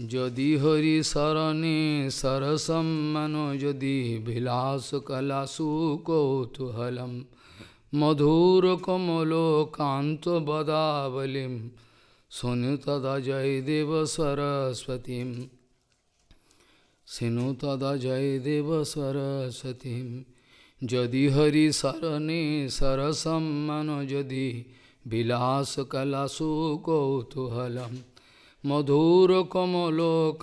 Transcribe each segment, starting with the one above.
यदि हरि सरणे सरसम मनो यदि विलास कला सुकौतूहलम मधुर कमलो कांत तदा जय देव सरस्वती सिनुतदय देव सरस्वती यदि हरि सरणे सरसम मनो यदि विलास कला मधुरकमलोकान्तपदावलिं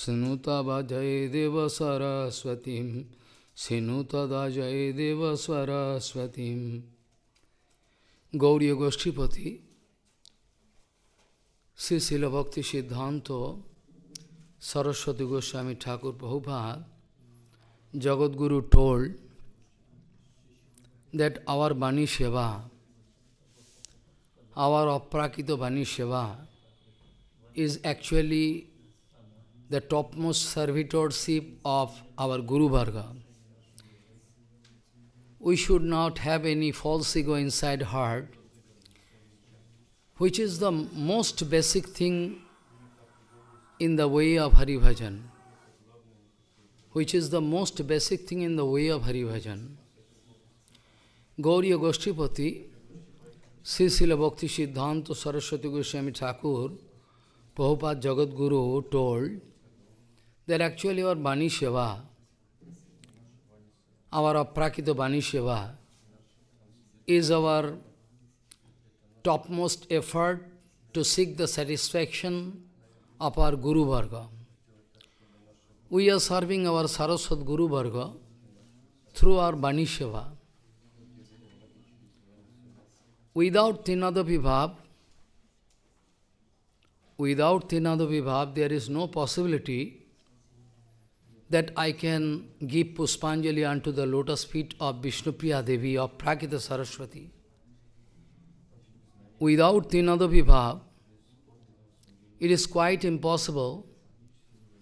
शृणुतभजय देवसरस्वतीं शृणुतदजय देवसरस्वतीं গৌরীগোষ্ঠীপতি শ্রী শিলভক্তি Siddhanta Saraswati Goswami Thakur Prabhupada Jagadguru told that our Bani Seva our Aprakita Bani Shiva is actually the topmost servitorship of our Guru Bhargava. We should not have any false ego inside heart, which is the most basic thing in the way of Hari Bhajan, which is the most basic thing in the way of Hari Bhajan. Gauriya Goshtipati Sisila Bhakti Siddhanta Saraswati Goswami Thakur, Prabhupada Jagadguru told that actually our Bani Seva, our Aprakita Bani Seva, is our topmost effort to seek the satisfaction of our Guru Bhargava. We are serving our Saraswat Guru Bhargava through our Bani Seva. Without Tinadabhibhav, without Tinadabhibhav, there is no possibility that I can give Puspanjali unto the lotus feet of Vishnupriya Devi of Prakita Saraswati. Without Tinadabhibhav, it is quite impossible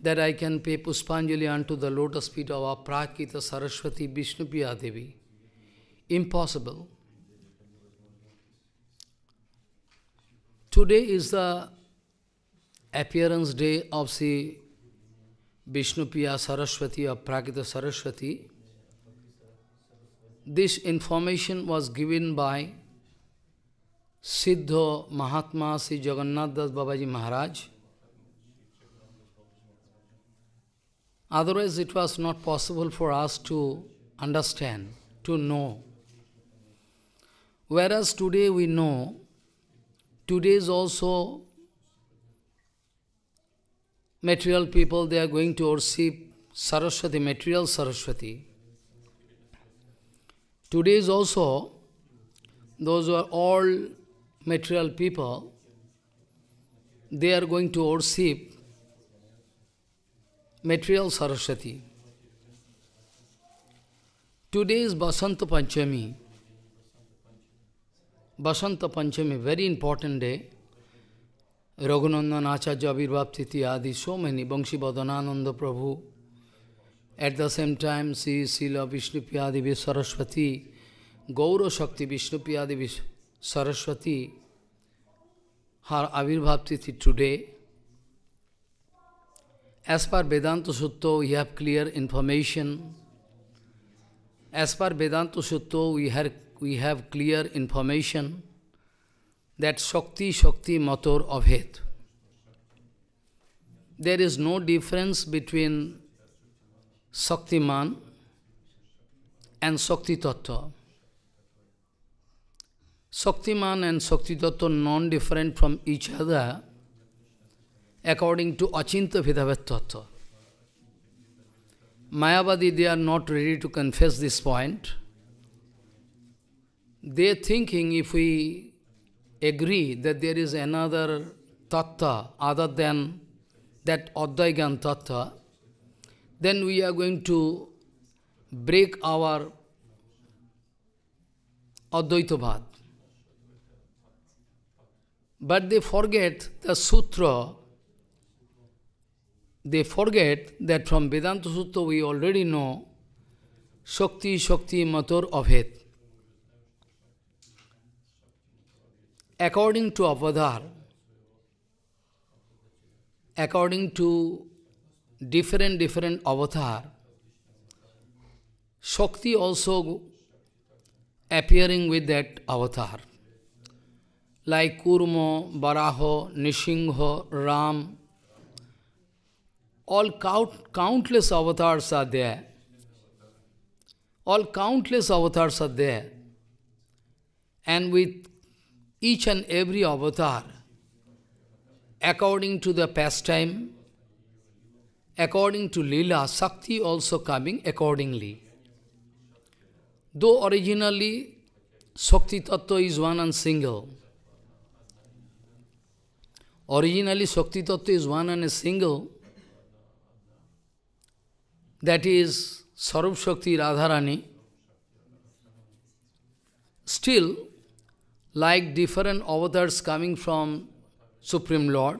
that I can pay Puspanjali unto the lotus feet of Aprakita Saraswati Vishnupriya Devi. Impossible. Today is the appearance day of Sri Vishnupriya Saraswati or Prakita Saraswati. This information was given by Siddho Mahatma Sri Jagannath Das Babaji Maharaj. Otherwise it was not possible for us to understand, to know. Whereas today we know Today's also, material people, they are going to worship Saraswati, material Saraswati. Today's also, those who are all material people, they are going to worship material Saraswati. Today is Basanta Panchami. Basanta Panchami, very important day. Raghunandan Acharya Abhirbhav Titi Adi, so many, Bangshi Badanananda Prabhu. At the same time, Sri Srila Vishnupiyadivi Saraswati, Gaura Shakti Vishnupiyadivi Saraswati, her Abhirbhav Titi today. As per Vedanta Sutta, we have clear information. As per Vedanta Sutta, we have we have clear information that Shakti Shakti of hate. There is no difference between Shaktiman and Shakti Tattva. Shaktiman and Shakti Tattva non-different from each other according to Achinta Vidavet Tattva. Mayavadi, they are not ready to confess this point they thinking if we agree that there is another tattva other than that Advaigan tattva, then we are going to break our Advaitavad. But they forget the sutra, they forget that from Vedanta sutta we already know Shakti Shakti Matur Abhet. according to Apadhar, according to different different avatar, Shakti also appearing with that avatar. Like Kurmo, Baraho, Nishingho, Ram, all count, countless avatars are there. All countless avatars are there. And with each and every avatar, according to the pastime, according to Leela, Sakti also coming accordingly. Though originally Sakti Tattva is one and single, originally Sakti Tattva is one and a single, that is Sarup Shakti Radharani, still like different avatars coming from Supreme Lord,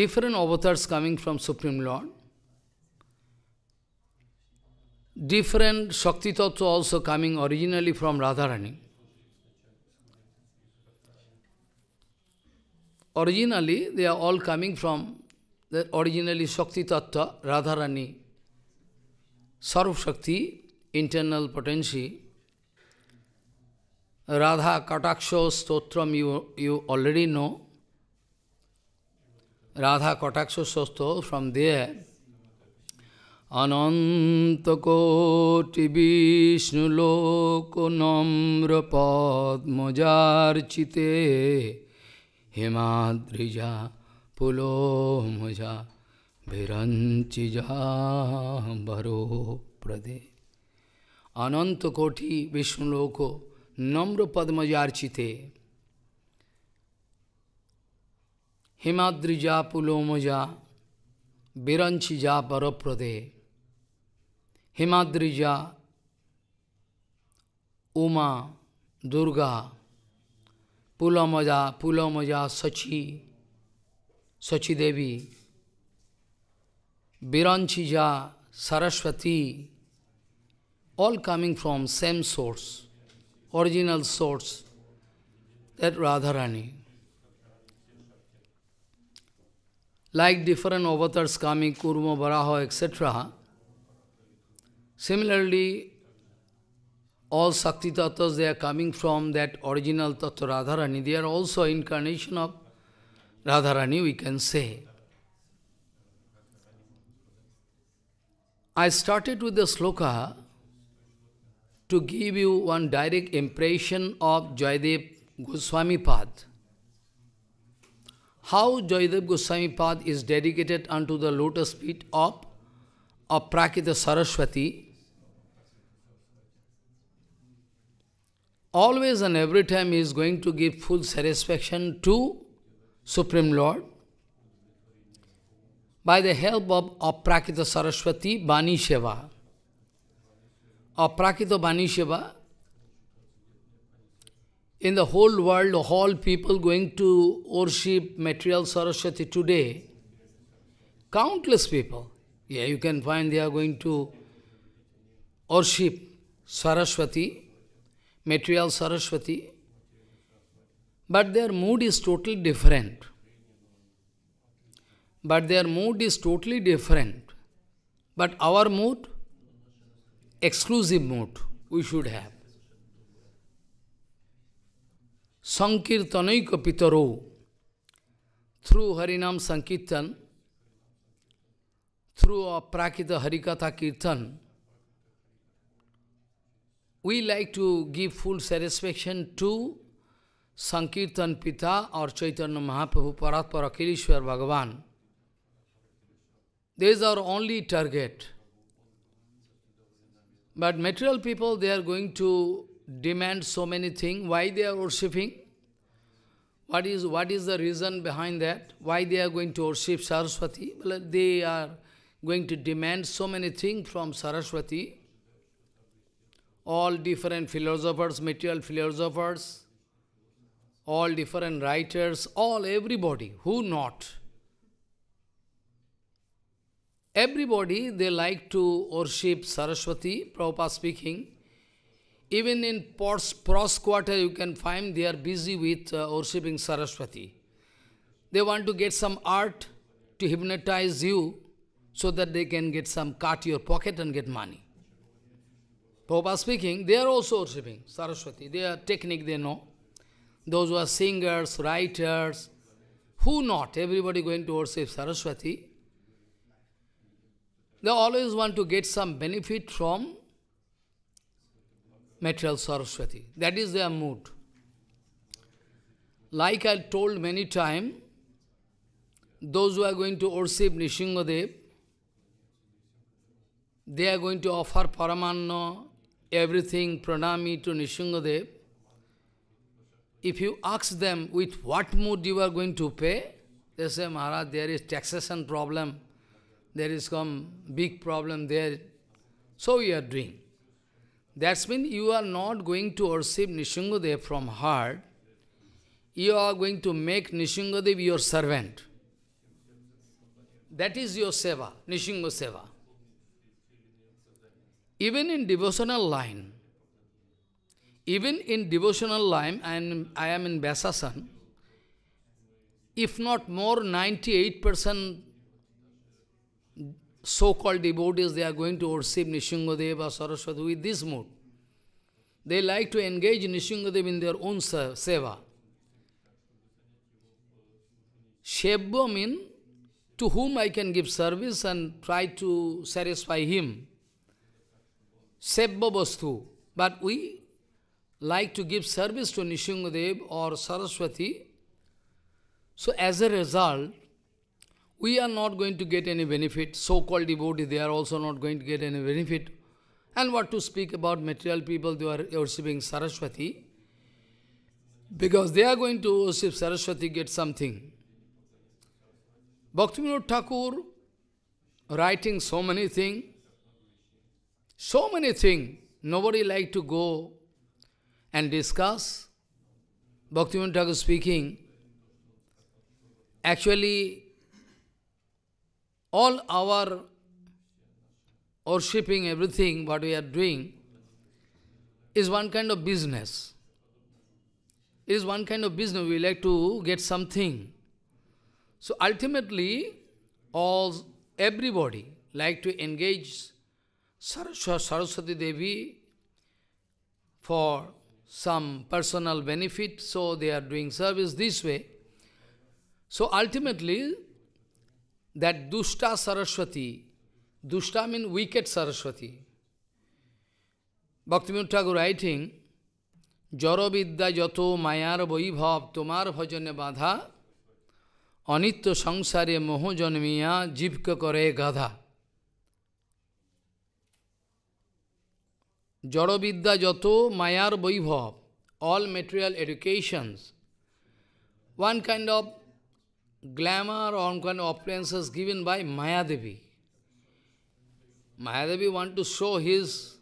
different avatars coming from Supreme Lord, different Shakti Tattva also coming originally from Radharani. Originally, they are all coming from the originally Shakti Tattva, Radharani, Sarv Shakti, internal potency, Radha Kataksho Stotram, you, you already know. Radha Kataksho Stotram, from there, अनन्तकोटिविष्णुलोकनम्रपद्मजार्चिते हेमाद्रिजा पुलो मजा भिरञ्चिजाम्बरो प्रदे अनन्तकोटि विष्णुलोको Namru Padmajarchite Himadri Japulomaja Biranchija Paraprade Himadrija Uma Durga Pulamaja Pulamaja Sachi Sachi Devi Biranchija Saraswati all coming from same source original source, that Radharani. Like different avatars coming, Kurma, Varaha, etc. Similarly, all Sakti Tattvas, they are coming from that original Tattva Radharani. They are also incarnation of Radharani, we can say. I started with the sloka to give you one direct impression of Joydev Goswami Path. How Joydev Goswami Path is dedicated unto the lotus feet of Aprakita Saraswati. Always and every time he is going to give full satisfaction to Supreme Lord by the help of Aprakita Saraswati Bani Shiva of Bani in the whole world, all people going to worship material Saraswati today, countless people, yeah, you can find they are going to worship Saraswati, material Saraswati, but their mood is totally different. But their mood is totally different. But our mood, exclusive mode we should have. Sankirtanaika Pitaro, through Harinam Sankirtan, through a Prakita Harikatha Kirtan, we like to give full satisfaction to Sankirtan Pita or Chaitanya Mahaprabhu Paratpara Kirishwar Bhagavan. These are only target. But material people, they are going to demand so many things. Why they are worshipping? What is, what is the reason behind that? Why they are going to worship Saraswati? Well, they are going to demand so many things from Saraswati. All different philosophers, material philosophers, all different writers, all everybody, who not? Everybody, they like to worship Saraswati, Prabhupada speaking. Even in Pros quarter, you can find they are busy with uh, worshipping Saraswati. They want to get some art to hypnotize you so that they can get some cut your pocket and get money. Prabhupada speaking, they are also worshipping Saraswati. They are technique they know. Those who are singers, writers, who not? Everybody going to worship Saraswati. They always want to get some benefit from material Saraswati. That is their mood. Like I told many time, those who are going to worship Nishingadev, they are going to offer Paramanna, everything, pranami to Nishingadev. If you ask them with what mood you are going to pay, they say, Maharaj, there is taxation problem there is some big problem there. So you are doing. That means you are not going to worship Nishingadev from heart. You are going to make Nishingadev your servant. That is your seva, Nishinga seva. Even in devotional line, even in devotional line, and I am in Vyasasan, if not more, 98% so-called devotees, they are going to worship Nishingadeva Saraswati with this mood. They like to engage Nishingadeva in their own seva. Shevya means to whom I can give service and try to satisfy him. Sebba Vastu. But we like to give service to Nishingadev or Saraswati. So as a result, we are not going to get any benefit. So-called devotees, they are also not going to get any benefit. And what to speak about material people, they are worshipping Saraswati. Because they are going to worship Saraswati, get something. Bhaktivinoda Thakur writing so many things, so many things, nobody like to go and discuss. Bhaktivinoda Thakur speaking, actually all our worshipping, everything what we are doing is one kind of business. It is one kind of business. We like to get something. So ultimately, all everybody like to engage Saraswati Devi for some personal benefit, so they are doing service this way. So ultimately, that Dushta Saraswati, Dushta means wicked Saraswati. Bhaktivinoda Thakur writing, Jaravidya jato mayar vaibhav tomar bhajane badha, অনিত্য সংসারে মোহ জন্মিয়া জীবক করে গাধা জড়বিদ্যা যত মায়ার বৈভব all material educations, one kind of glamour or appliances given by Mayadevi. Mahadevi want to show his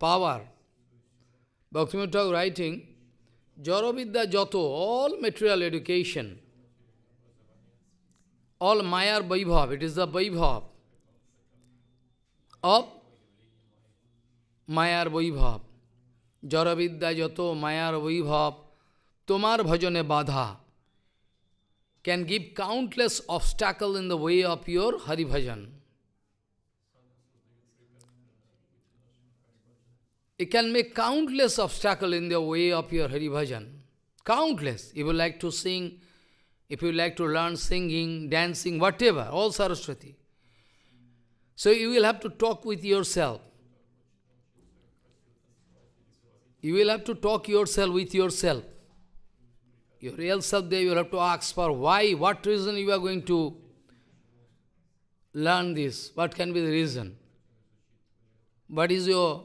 power. Bhaktivinoda writing, Jorovidya Jato, all material education, all Mayar Vaibhav, it is the Vaibhav of Mayar Vaibhav. Jorovidya Jato, Mayar Vaibhav, Tomar Bhajane Badha can give countless obstacle in the way of your Hari Bhajan. It can make countless obstacle in the way of your Hari Bhajan. Countless. If you like to sing, if you like to learn singing, dancing, whatever, all Saraswati. So you will have to talk with yourself. You will have to talk yourself with yourself. Your real self there, you have to ask for why, what reason you are going to learn this, what can be the reason? What is your,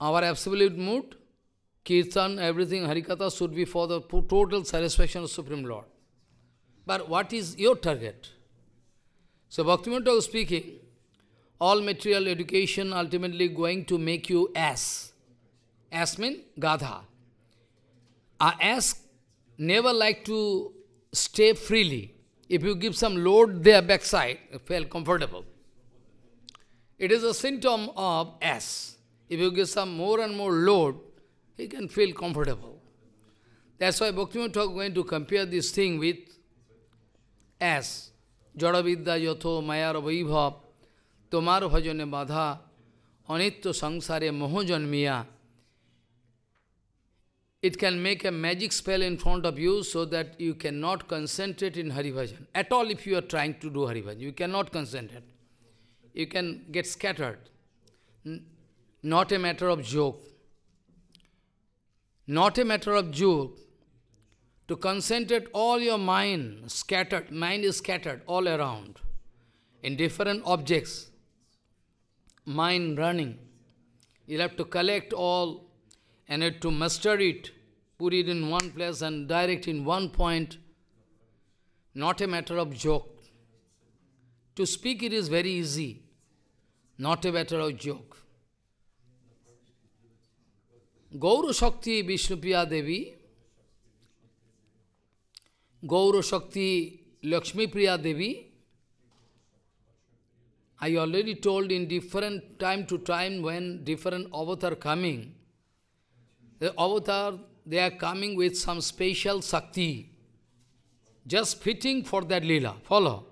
our absolute mood? Kirtan, everything, katha should be for the total satisfaction of Supreme Lord. But what is your target? So Bhaktivinoda was speaking, all material education ultimately going to make you ass. Ass means gadha. Our never like to stay freely. If you give some load their backside, feel comfortable. It is a symptom of S. If you give some more and more load, he can feel comfortable. That's why Bhaktivinoda Thakur is going to compare this thing with ass. জড়বিদ্যা যথ মায়ার বৈভব তোমার ভজনে বাধা অনিত্য সংসারে মোহ জন্মিয়া it can make a magic spell in front of you so that you cannot concentrate in Hari Bhajan. At all if you are trying to do Hari Bhajan, you cannot concentrate. You can get scattered. Not a matter of joke. Not a matter of joke. To concentrate all your mind, scattered, mind is scattered all around, in different objects, mind running. you have to collect all and to master it put it in one place and direct in one point, not a matter of joke. To speak it is very easy, not a matter of joke. Gauru Shakti Vishnupriya Devi, Gauru Shakti Lakshmi Priya Devi, I already told in different time to time when different avatar coming, the avatar they are coming with some special Shakti, just fitting for that lila. follow.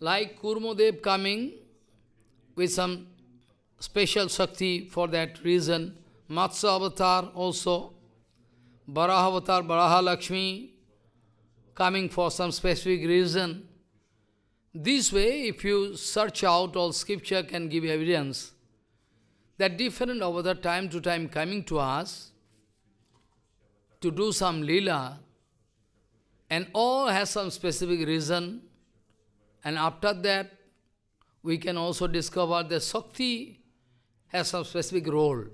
Like Kurmodev coming with some special Shakti for that reason, Matsya avatar also, Baraha avatar, Baraha Lakshmi, coming for some specific reason. This way, if you search out all scripture can give evidence that different over the time to time coming to us, to do some lila, and all has some specific reason, and after that, we can also discover that shakti has some specific role.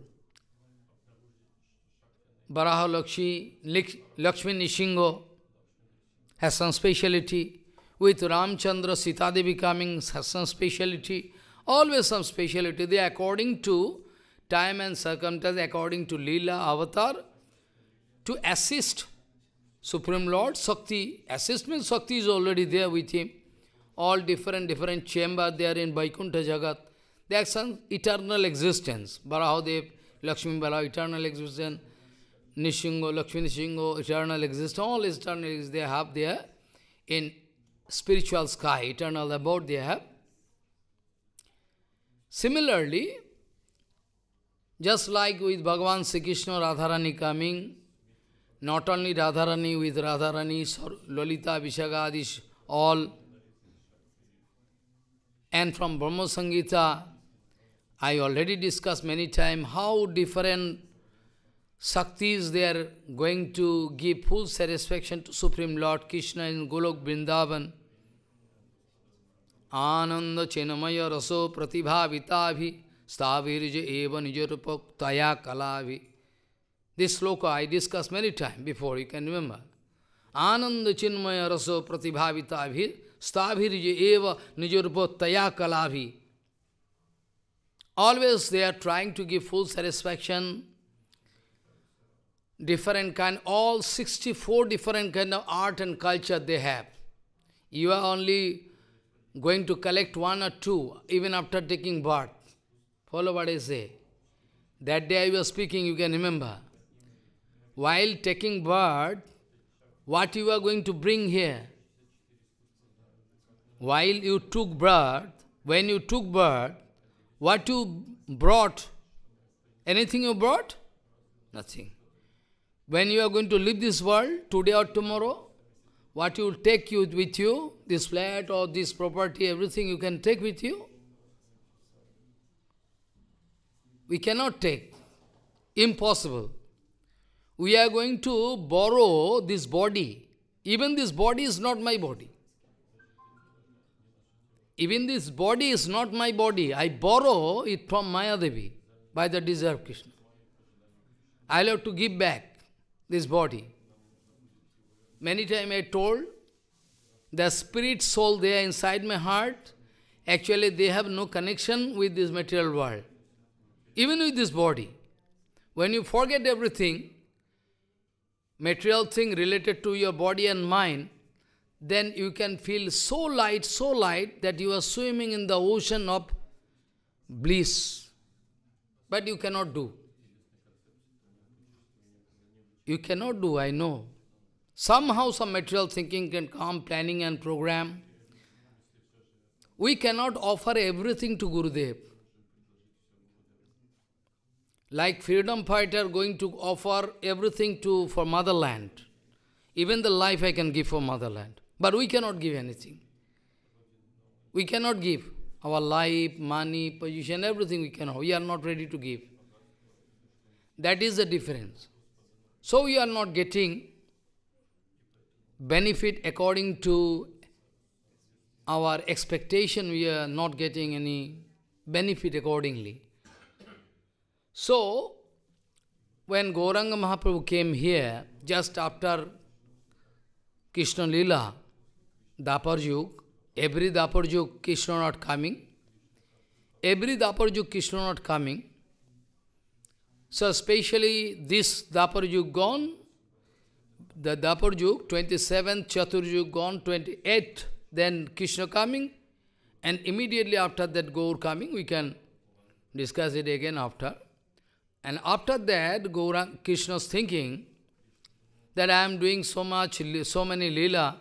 Varaha Lakshmi, Lakshmi Nishingo has some speciality. With Ramchandra, Sita becoming has some speciality. Always some speciality. They according to time and circumstance, according to lila, avatar, to assist Supreme Lord Shakti. Assistment Shakti is already there with him. All different, different chamber there in Vaikuntha Jagat. They are eternal existence. Barahadev, Lakshmi Bala, eternal existence. Nishingo, Lakshmi Nishingo, eternal existence. All eternal is they have there in spiritual sky, eternal about they have. Similarly, just like with Bhagavan Sri Krishna Radharani coming not only Radharani with Radharani, Lolita, Vishagadish, all. And from Brahma Sangita, I already discussed many times how different Shaktis they are going to give full satisfaction to Supreme Lord Krishna in Golok Vrindavan. आनंद चिन्मय रसो प्रतिभा विताभि स्थावीर्ज एवं निजरूप तया कलाभि this sloka I discussed many times before, you can remember. Ananda chinmaya raso pratibhavitabhir stabhirj eva nijurupataya kalabhi. Always they are trying to give full satisfaction. Different kind, all 64 different kind of art and culture they have. You are only going to collect one or two, even after taking birth. Follow what I say. That day I was speaking, you can remember while taking birth, what you are going to bring here? While you took birth, when you took birth, what you brought? Anything you brought? Nothing. When you are going to leave this world, today or tomorrow, what you will take you with you, this flat or this property, everything you can take with you? We cannot take. Impossible we are going to borrow this body. Even this body is not my body. Even this body is not my body. I borrow it from Mayadevi by the desire of Krishna. I'll have to give back this body. Many times I told, the spirit soul there inside my heart, actually they have no connection with this material world. Even with this body. When you forget everything, material thing related to your body and mind, then you can feel so light, so light that you are swimming in the ocean of bliss. But you cannot do. You cannot do, I know. Somehow some material thinking can come, planning and program. We cannot offer everything to Gurudev like freedom fighter going to offer everything to for motherland. Even the life I can give for motherland. But we cannot give anything. We cannot give. Our life, money, position, everything we cannot. We are not ready to give. That is the difference. So we are not getting benefit according to our expectation. We are not getting any benefit accordingly. So, when Gauranga Mahaprabhu came here, just after Krishna Lila, Dapar Yug, every Dapar Yug Krishna not coming, every Dapar Yug Krishna not coming, so especially this Dapar Yug gone, the Dapar Yug, 27th Chatur Yug gone, 28th, then Krishna coming, and immediately after that Gaur coming, we can discuss it again after. And after that, Gaurang Krishna's thinking that I am doing so much, so many lila.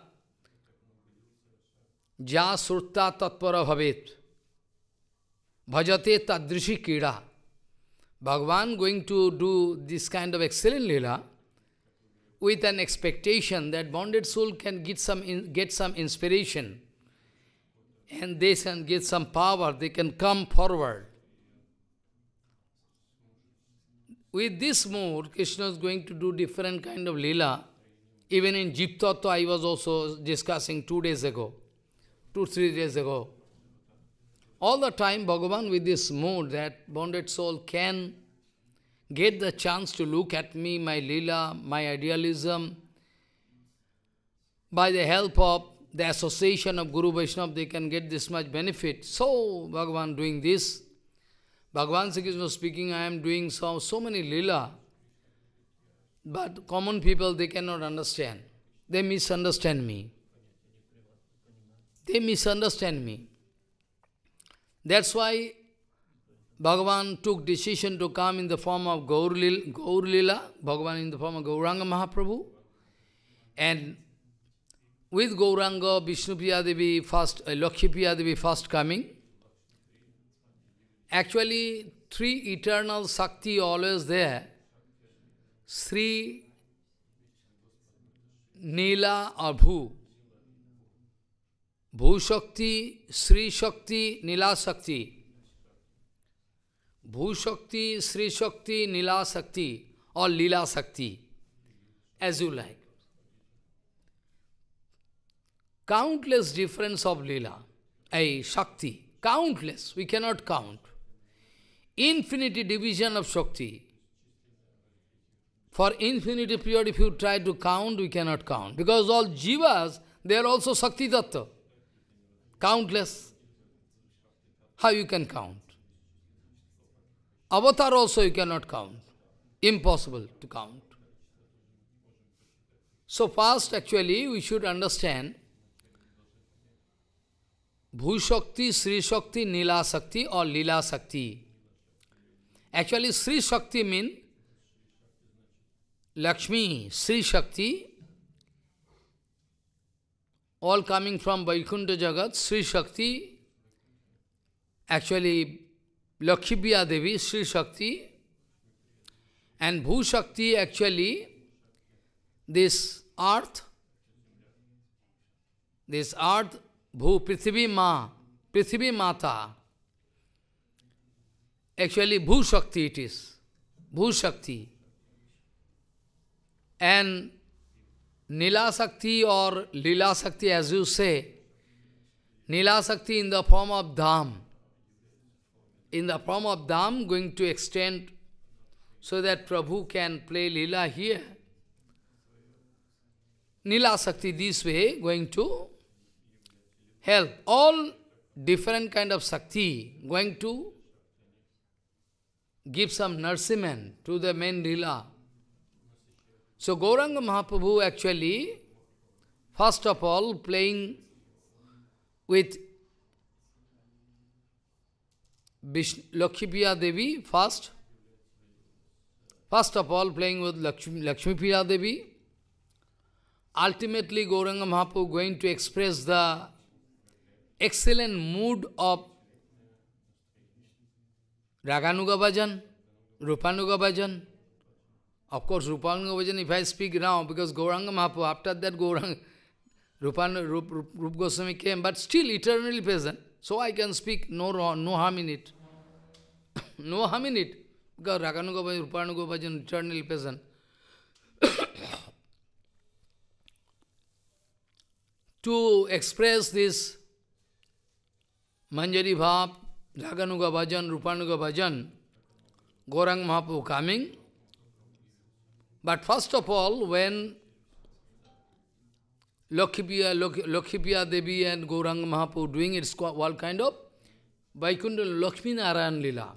Ja surta tatpara bhavet. Bhajate tadrishi kira. Bhagavan going to do this kind of excellent lila with an expectation that bonded soul can get some, in, get some inspiration and they can get some power, they can come forward. With this mood, Krishna is going to do different kind of lila. Even in Jiptattva, I was also discussing two days ago, two, three days ago. All the time, Bhagavan with this mood that bonded soul can get the chance to look at me, my lila, my idealism, by the help of the association of Guru Vaishnava, they can get this much benefit. So, Bhagavan doing this, Bhagavan Sri Krishna speaking, I am doing so, so many lila, but common people, they cannot understand. They misunderstand me. They misunderstand me. That's why Bhagavan took decision to come in the form of Gaur Lila, Bhagavan in the form of Gauranga Mahaprabhu. And with Gauranga, Vishnu Devi first, uh, Lakshmipriya Devi first coming, actually three eternal Shakti always there. Sri, Nila or Bhu. Bhu Shakti, Sri Shakti, Nila Shakti. Bhu Shakti, Sri Shakti, Nila Shakti or Lila Shakti, as you like. Countless difference of Lila, a Shakti, countless, we cannot count. infinity division of Shakti. For infinity period, if you try to count, we cannot count. Because all jivas, they are also Shakti Datta. Countless. How you can count? Avatar also you cannot count. Impossible to count. So first, actually, we should understand Bhushakti, Sri Shakti, Nila Shakti or Lila Shakti. Actually, Sri Shakti means Lakshmi, Sri Shakti, all coming from Vaikuntha Jagat, Sri Shakti, actually Lakshibhya Devi, Sri Shakti, and Bhu Shakti actually, this earth, this earth, Bhu Prithivi Ma, Prithivi Mata, Actually, Bhu-Shakti it is. Bhu-Shakti. And Nila Shakti or Lila Shakti, as you say, Nila Shakti in the form of Dham. In the form of Dham, going to extend so that Prabhu can play Lila here. Nila Shakti this way going to help all different kind of Shakti going to give some nourishment to the main lila. So Gauranga Mahaprabhu actually, first of all, playing with Lakshmipriya Devi first. First of all, playing with Lakshmi, Lakshmipriya Devi. Ultimately, Gauranga Mahaprabhu going to express the excellent mood of Raganuga bhajan, Rupanuga bhajan. Of course, Rupanuga bhajan, if I speak now, because Gauranga Mahaprabhu, after that Gauranga, Rupan, Rup, Rup, Rup Goswami came, but still eternally present. So I can speak no wrong, no harm in it. no harm in it. Because Raganuga bhajan, Rupanuga bhajan, eternally present. to express this Manjari Bhav, Raganuga Bhajan, Rupanuga Bhajan, Gorang Mahaprabhu coming. But first of all, when Lokhipiya, Lokhipiya Devi and Gorang Mahaprabhu doing its all kind of Vaikuntha Lakshmi Narayan Lila.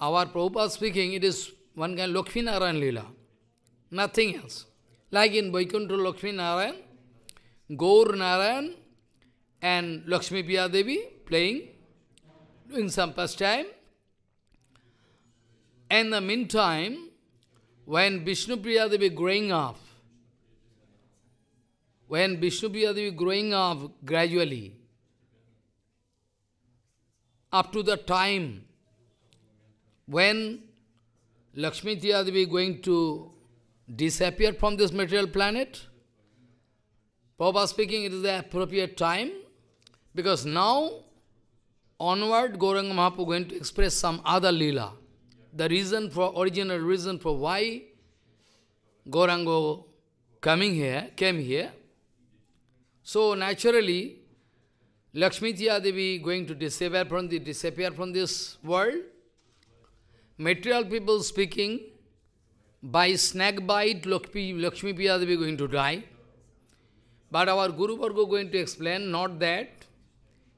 Our Prabhupada speaking, it is one kind of Lakshmi Narayan Lila, nothing else. Like in Vaikuntha Lakshmi Narayan, Gaur Narayan and Lakshmi Piyadevi. Devi, playing, doing some pastime. In the meantime, when Vishnu Priya be growing up, when Vishnu Priya be growing up gradually, up to the time when Lakshmi be going to disappear from this material planet? Prabhupada speaking, it is the appropriate time because now onward Gauranga Mahaprabhu going to express some other lila. The reason for, original reason for why Gorango coming here, came here. So naturally, Lakshmi Tiya Devi going to disappear from, the, disappear from this world. Material people speaking, by snack bite, Lakshmi, Lakshmi Piya Devi going to die. But our Guru Varga going to explain, not that,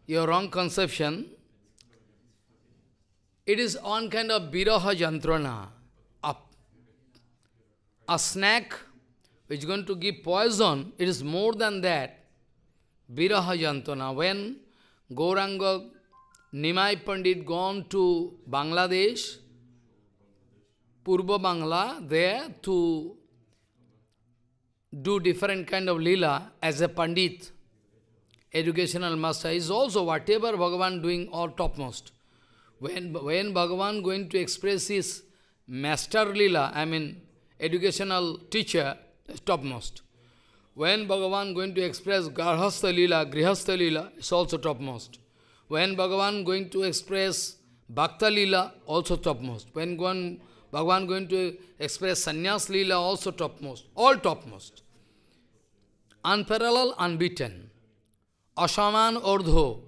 your wrong conception, it is on kind of biraha jantrana, a, a snack which is going to give poison. It is more than that. biraha jantrana. When Gauranga Nimai Pandit gone to Bangladesh, Purba Bangla, there to do different kind of lila as a Pandit, educational master, is also whatever Bhagavan doing or topmost. When, when Bhagavan going to express his master lila, I mean educational teacher, topmost. When Bhagavan going to express Garhastha lila, Grihastha lila, it's also topmost. When Bhagavan going to express Bhakta lila, also topmost. When one, Bhagavan going to express Sannyas lila, also topmost. All topmost. Unparalleled, unbeaten. ashaman Ordho,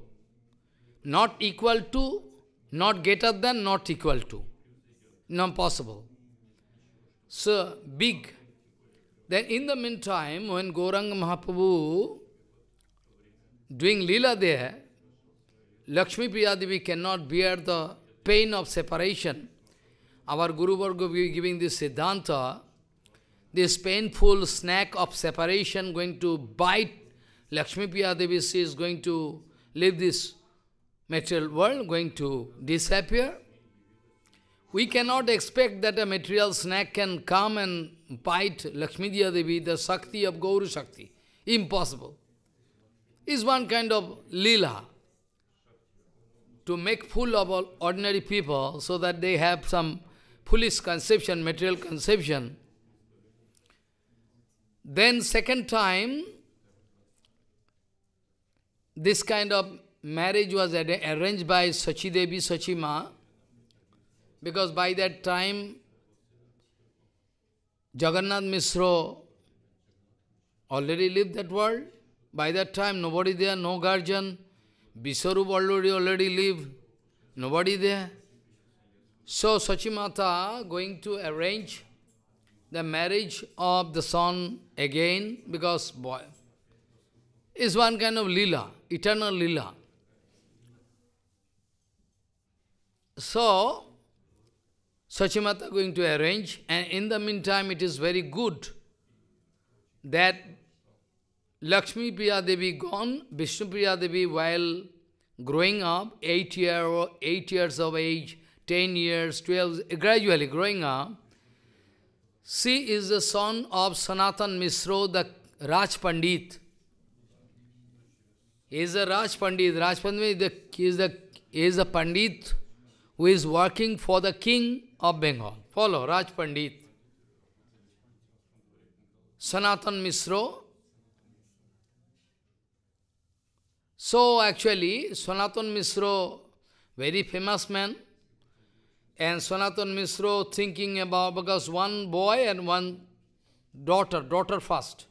not equal to not greater than, not equal to. Not possible. So, big. Then in the meantime, when Goranga Mahaprabhu doing lila there, Lakshmi Priyadevi cannot bear the pain of separation. Our Guru Varga giving this Siddhanta, this painful snack of separation going to bite Lakshmi Priyadevi, she is going to leave this material world going to disappear. We cannot expect that a material snake can come and bite Lakshmi Devi, the Shakti of Guru Shakti. Impossible. Is one kind of lila to make fool of all ordinary people so that they have some foolish conception, material conception. Then second time, this kind of marriage was arranged by Sachi Devi Sachima because by that time Jagannath Misro already lived that world. By that time nobody there, no guardian. Viswarup already already lived, nobody there. So Sachimata going to arrange the marriage of the son again because boy is one kind of lila, eternal lila. So, Sachimata going to arrange, and in the meantime, it is very good that Lakshmi Priya Devi gone, Vishnu Priya Devi while growing up, eight year or eight years of age, ten years, twelve, gradually growing up. She is the son of Sanatan Misro, the Raj Pandit. He is a Raj Pandit. Raj Pandit is the, is the, is the Pandit who is working for the king of Bengal. Follow Raj Pandit. Sanatan Misro. So actually, Sanatan Misro, very famous man, and Sanatan Misro thinking about, because one boy and one daughter, daughter first,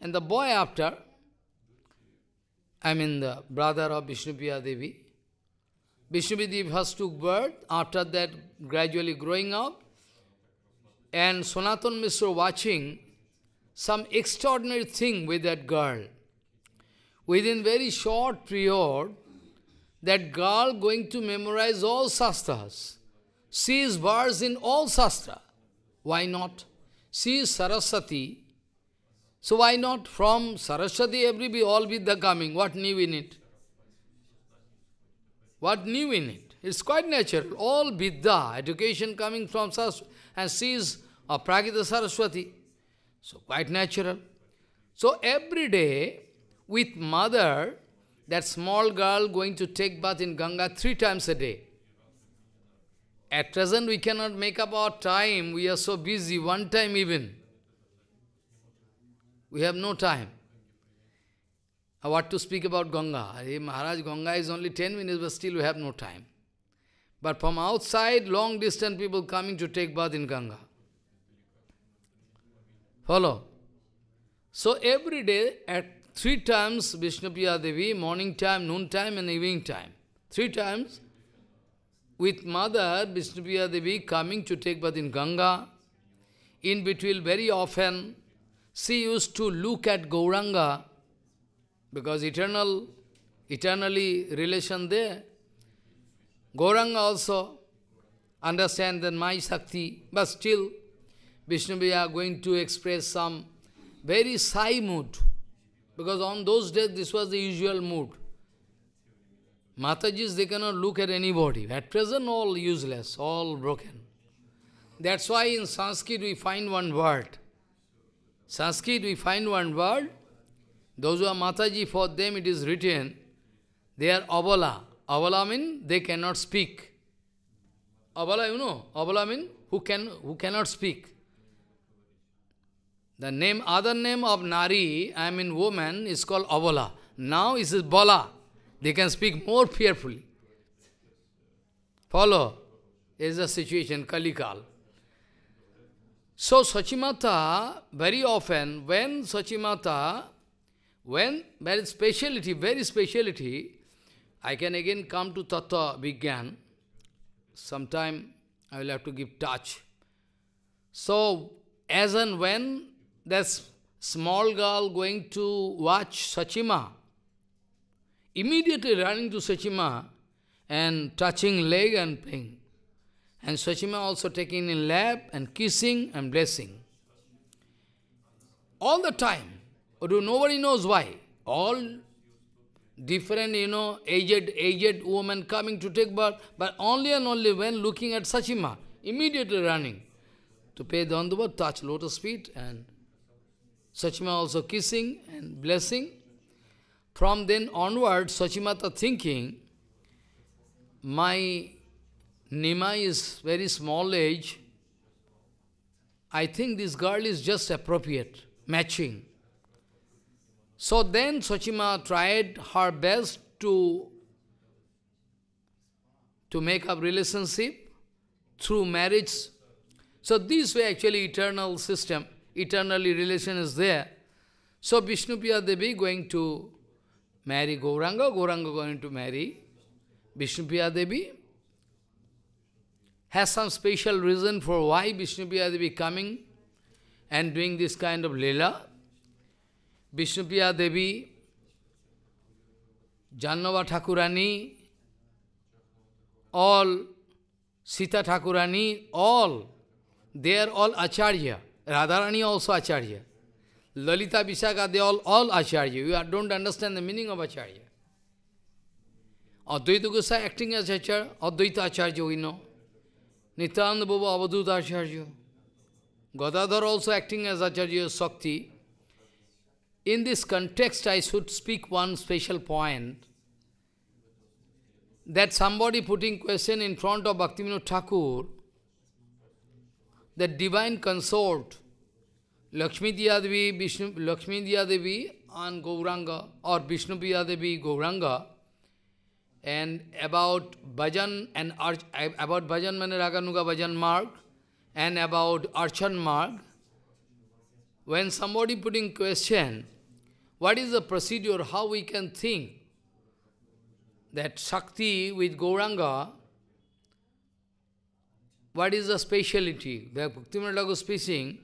and the boy after, I mean the brother of Vishnupriya Devi, Vishnuvidya first took birth, after that gradually growing up. And Sonatan Mishra watching some extraordinary thing with that girl. Within very short period, that girl going to memorize all sastras. She is versed in all sastra. Why not? She is Saraswati. So why not? From Saraswati every be all Vidya coming. What new in it? What new in it? It's quite natural. All vidya, education coming from Saraswati, and she is a Pragita Saraswati. So quite natural. So every day, with mother, that small girl going to take bath in Ganga three times a day. At present, we cannot make up our time. We are so busy, one time even. We have no time. What to speak about Ganga? Hey, Maharaj, Ganga is only 10 minutes, but still we have no time. But from outside, long distance people coming to take bath in Ganga. Follow? So every day, at three times, Vishnupriya Devi, morning time, noon time and evening time. Three times, with mother Vishnupriya Devi coming to take bath in Ganga. In between, very often, she used to look at Gauranga because eternal, eternally relation there. Gauranga also understand that my Shakti, but still Vishnu are going to express some very shy mood, because on those days this was the usual mood. Matajis, they cannot look at anybody. At present, all useless, all broken. That's why in Sanskrit we find one word. Sanskrit we find one word, those who are Mataji, for them it is written, they are Avala. Avala means they cannot speak. Avala, you know, Avala means who, can, who cannot speak. The name, other name of Nari, I mean woman, is called Avala. Now it is Bala. They can speak more fearfully. Follow? Is the situation, Kalikal. So Sachimata, very often, when Sachimata when very speciality, very speciality, I can again come to Tattva Vigyan. Sometime I will have to give touch. So, as and when this small girl going to watch Sachima, immediately running to Sachima and touching leg and ping, And Sachima also taking in lap and kissing and blessing. All the time. Nobody knows why. All different, you know, aged, aged women coming to take birth, but only and only when looking at Sachima, immediately running to pay Dandava, touch lotus feet, and Sachima also kissing and blessing. From then onward, Sachimata thinking, my Nima is very small age. I think this girl is just appropriate, matching. So then Sochima tried her best to, to make up relationship through marriage. So this way actually eternal system, eternally relation is there. So Vishnupriya Devi going to marry Gauranga, Gauranga going to marry Vishnupriya Devi. Has some special reason for why Vishnupriya Devi coming and doing this kind of lila. Vishnupriya Devi, Jannava Thakurani, all, Sita Thakurani, all, they are all Acharya. Radharani also Acharya. Lalita Vishaka, they all, all Acharya. You don't understand the meaning of Acharya. Advaita Gosai acting as Acharya, Advaita Acharya we know. Nityananda Baba Avadut Acharya. Gadadhar also acting as Acharya Sakti. In this context, I should speak one special point that somebody putting question in front of Bhaktivinoda Thakur, the divine consort, Lakshmi Diyadevi, Vishnu, Lakshmi Diyadevi and Gauranga, or Vishnu Diyadevi, Gauranga, and about bhajan and arch, about bhajan mane raganuga bhajan mark and about archan mark when somebody putting question what is the procedure, how we can think that Shakti with Gauranga, what is the speciality? The Bhaktivinoda is speaking,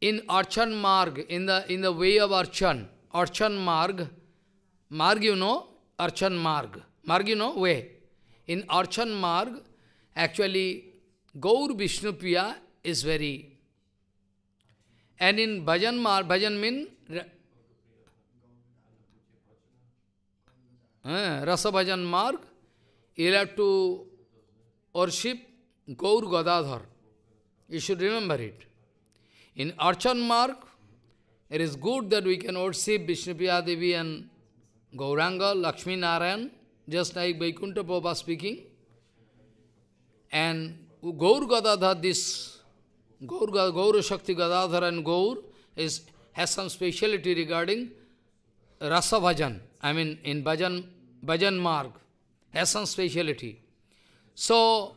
in Archan Marg, in the, in the way of Archan, Archan Marg, Marg you know, Archan Marg, Marg you know, way. In Archan Marg, actually, Gaur Vishnupriya is very and in bhajan mar, bhajan mean uh, rasa bhajan marg, you have to worship Gaur Gadadhar. You should remember it. In Archan mark, it is good that we can worship Vishnupriya Devi and Gauranga, Lakshmi Narayan, just like Vaikuntha Baba speaking. And Gaur Gadadhar, this Gaur, Gaur Shakti Gadadhar and Gaur is, has some speciality regarding Rasa Bhajan. I mean, in Bhajan, Bhajan Marg, has some speciality. So,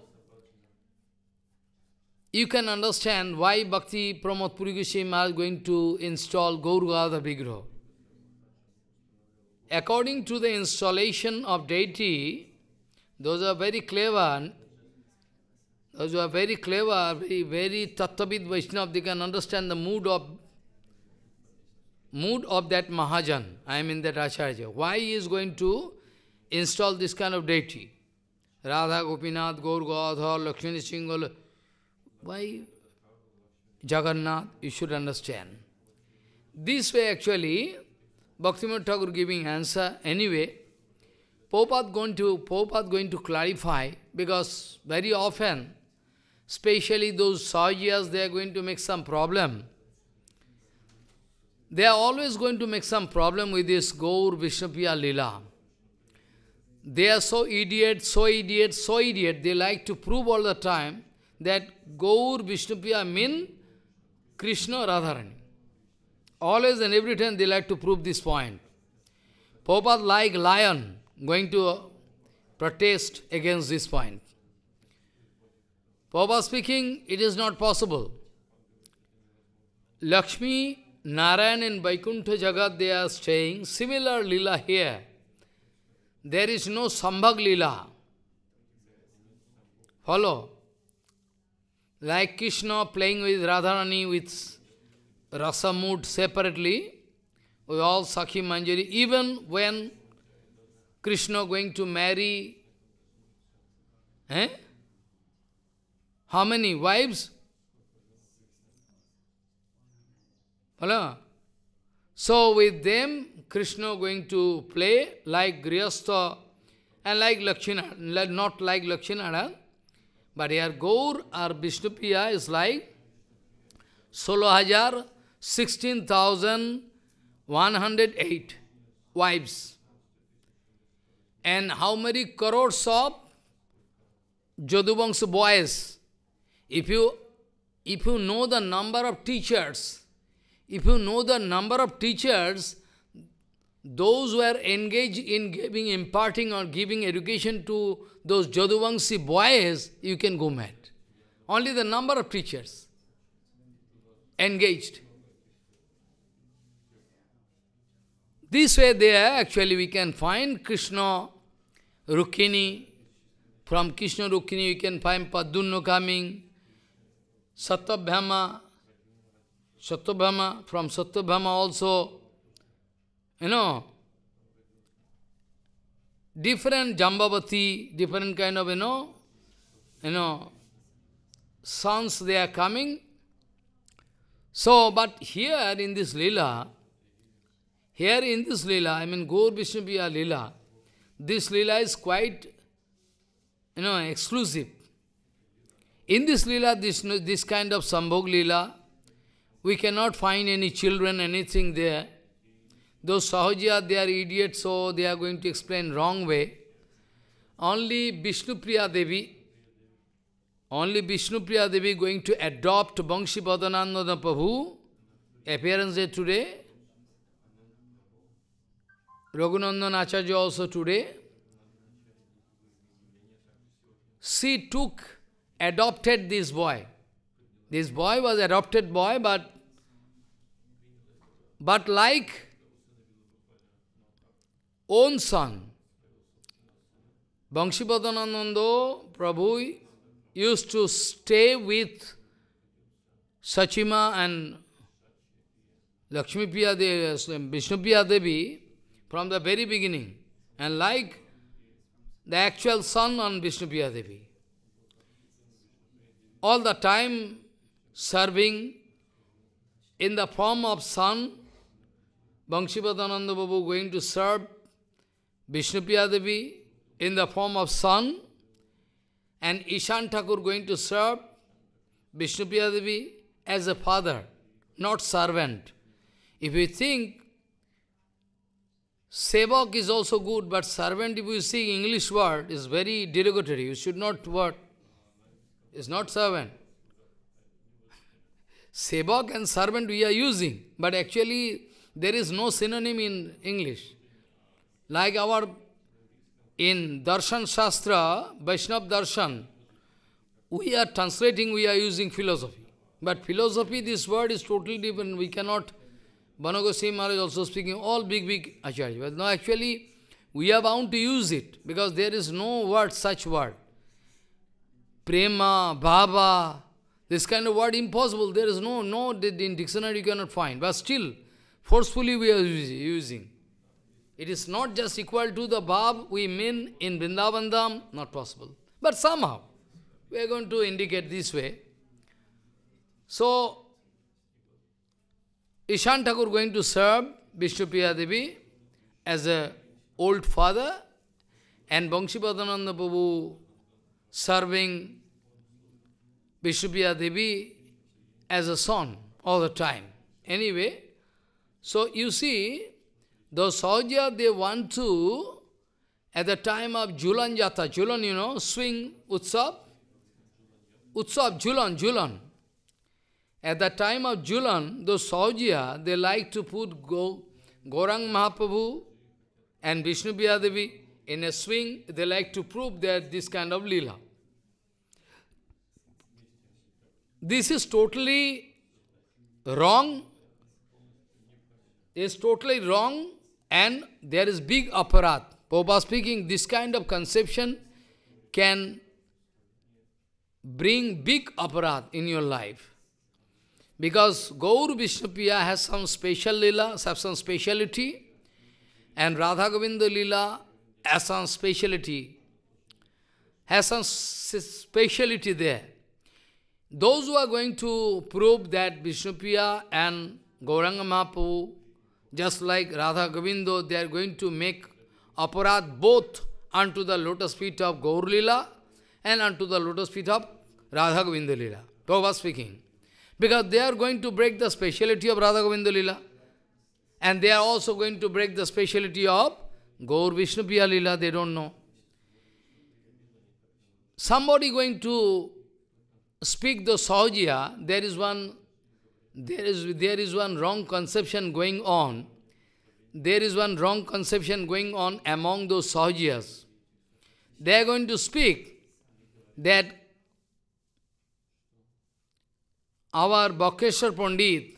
you can understand why Bhakti Pramod Puri Goswami going to install Gaur Gadadhar Vigraha. According to the installation of deity, those are very clever those who are very clever, very, very Tattvavid Vaishnav, they can understand the mood of mood of that Mahajan, I mean that Acharya. Why he is going to install this kind of deity? Radha Gopinath, Gaur Gadha, Lakshmi Singh, why Jagannath? You should understand. This way actually, Bhaktivinoda Thakur giving answer anyway, Prabhupada going to Prabhupada going to clarify because very often Especially those Saujias, they are going to make some problem. They are always going to make some problem with this Gaur Vishnupriya Lila. They are so idiot, so idiot, so idiot. They like to prove all the time that Gaur Vishnupriya mean Krishna Radharani. Always and every time they like to prove this point. Prabhupada like lion going to protest against this point. Papa speaking, it is not possible. Lakshmi, Narayan and Vaikuntha Jagat, they are saying similar lila here. There is no Sambhag lila. Follow? Like Krishna playing with Radharani with rasa mood separately, we all Sakhi Manjari, even when Krishna going to marry eh? How many wives? Hello? So with them, Krishna going to play like Grihastha and like Lakshminarayan, not like Lakshminarayan, but here Gaur or Vishnupriya is like 16,000, 16,108 wives. And how many crores of Jodubang's boys? If you, if you know the number of teachers, if you know the number of teachers, those who are engaged in giving, imparting or giving education to those Jaduwangsi boys, you can go mad. Only the number of teachers engaged. This way there actually we can find Krishna Rukini. From Krishna Rukini you can find Padunna coming. Satyabhama, Satyabhama, from Satyabhama also, you know, different Jambavati, different kind of, you know, you know, sons they are coming. So, but here in this lila, here in this lila, I mean Gaur Vishnupriya lila, this lila is quite, you know, exclusive. In this lila, this, this kind of Sambhog lila, we cannot find any children, anything there. Those Sahaja, they are idiots, so they are going to explain wrong way. Only Vishnupriya Devi, only Vishnupriya Devi going to adopt Bangshi Padanandana Prabhu appearance today. Raghunandan Acharya also today. She took adopted this boy. This boy was adopted boy, but but like own son. Banshipadananando Prabhu used to stay with Sachima and Lakshmi Piya Devi, Vishnu Piya Devi from the very beginning. And like the actual son on Vishnu Piya Devi all the time serving in the form of son, Banshivadananda Babu going to serve Vishnupriya Devi in the form of son, and Ishan Thakur going to serve Vishnupriya Devi as a father, not servant. If you think sevak is also good, but servant, if you see English word, is very derogatory. You should not what is not servant. Sevak and servant we are using, but actually there is no synonym in English. Like our, in Darshan Shastra, Vaishnav Darshan, we are translating, we are using philosophy. But philosophy, this word is totally different. We cannot, Banagoswami Maharaj also speaking, all big, big acharya. But no, actually, we are bound to use it, because there is no word, such word prema, baba, this kind of word impossible. There is no, no, in dictionary you cannot find. But still, forcefully we are using. It is not just equal to the bab we mean in Vrindavandam, not possible. But somehow, we are going to indicate this way. So, Ishan Thakur going to serve Vishnupriya Devi as a old father and Bangshi Badananda Babu serving Vishupya Devi as a son all the time. Anyway, so you see, the Saudya, they want to, at the time of Julan Jata, Julan, you know, swing Utsav, Utsav, Julan, Julan. At the time of Julan, the Saudya, they like to put Go, Gorang Mahaprabhu and Vishnu Devi in a swing, they like to prove that this kind of lila. This is totally wrong, is totally wrong, and there is big aparat. Popa speaking, this kind of conception can bring big aparat in your life. Because Gaur Vishnupriya has some special lila, some speciality, and Radha Govinda lila has some speciality, has some speciality there. Those who are going to prove that Vishnupriya and Gauranga Mahaprabhu, just like Radha Govindo, they are going to make aparad both unto the lotus feet of Gaur Lila and unto the lotus feet of Radha Govinda Lila. Prabhupada speaking. Because they are going to break the speciality of Radha Govinda Lila. And they are also going to break the speciality of Gaur Vishnu Priya they don't know. Somebody going to speak the Saujya, there is one there is there is one wrong conception going on. There is one wrong conception going on among those Saujyas. They are going to speak that our Bhakeshwar Pandit,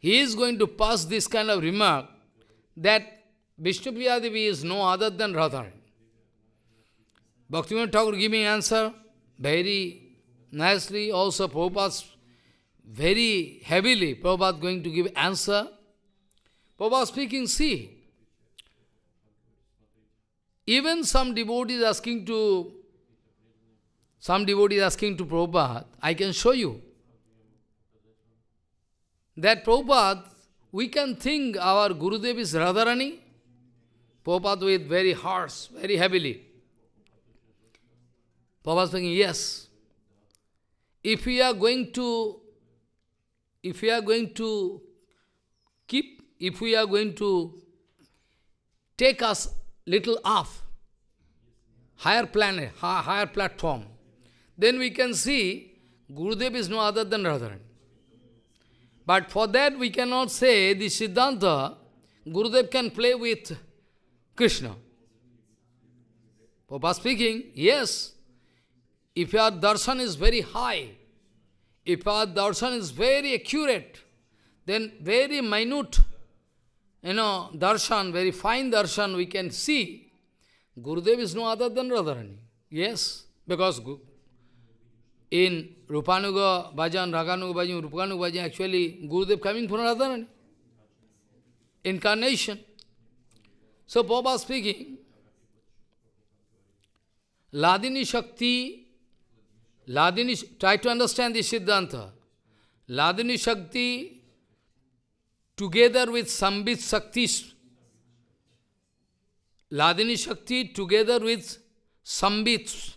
he is going to pass this kind of remark that Vishnupriya is no other than Radharani. Bhaktivinoda Thakur giving answer very nicely, also Prabhupada very heavily, Prabhupada going to give answer. Prabhupada speaking, see, even some devotees asking to, some devotees asking to Prabhupada, I can show you. That Prabhupada, we can think our Gurudev is Radharani, Prabhupada with very harsh, very heavily. Prabhupada saying, yes. If we are going to, if we are going to keep, if we are going to take us little off, higher planet, higher platform, then we can see Gurudev is no other than Radharan. But for that we cannot say the Siddhanta, Gurudev can play with Krishna. Papa speaking, yes, if your darshan is very high, if your darshan is very accurate, then very minute, you know, darshan, very fine darshan we can see. Gurudev is no other than Radharani. Yes, because in Rupanuga Bhajan, Raganuga Bhajan, Rupanuga Bhajan, actually Gurudev coming from Radharani. Incarnation. So Papa speaking, Ladini Shakti, Ladini, try to understand this Siddhanta. Ladini Shakti, together with Sambit Shakti, Ladini Shakti together with Sambit,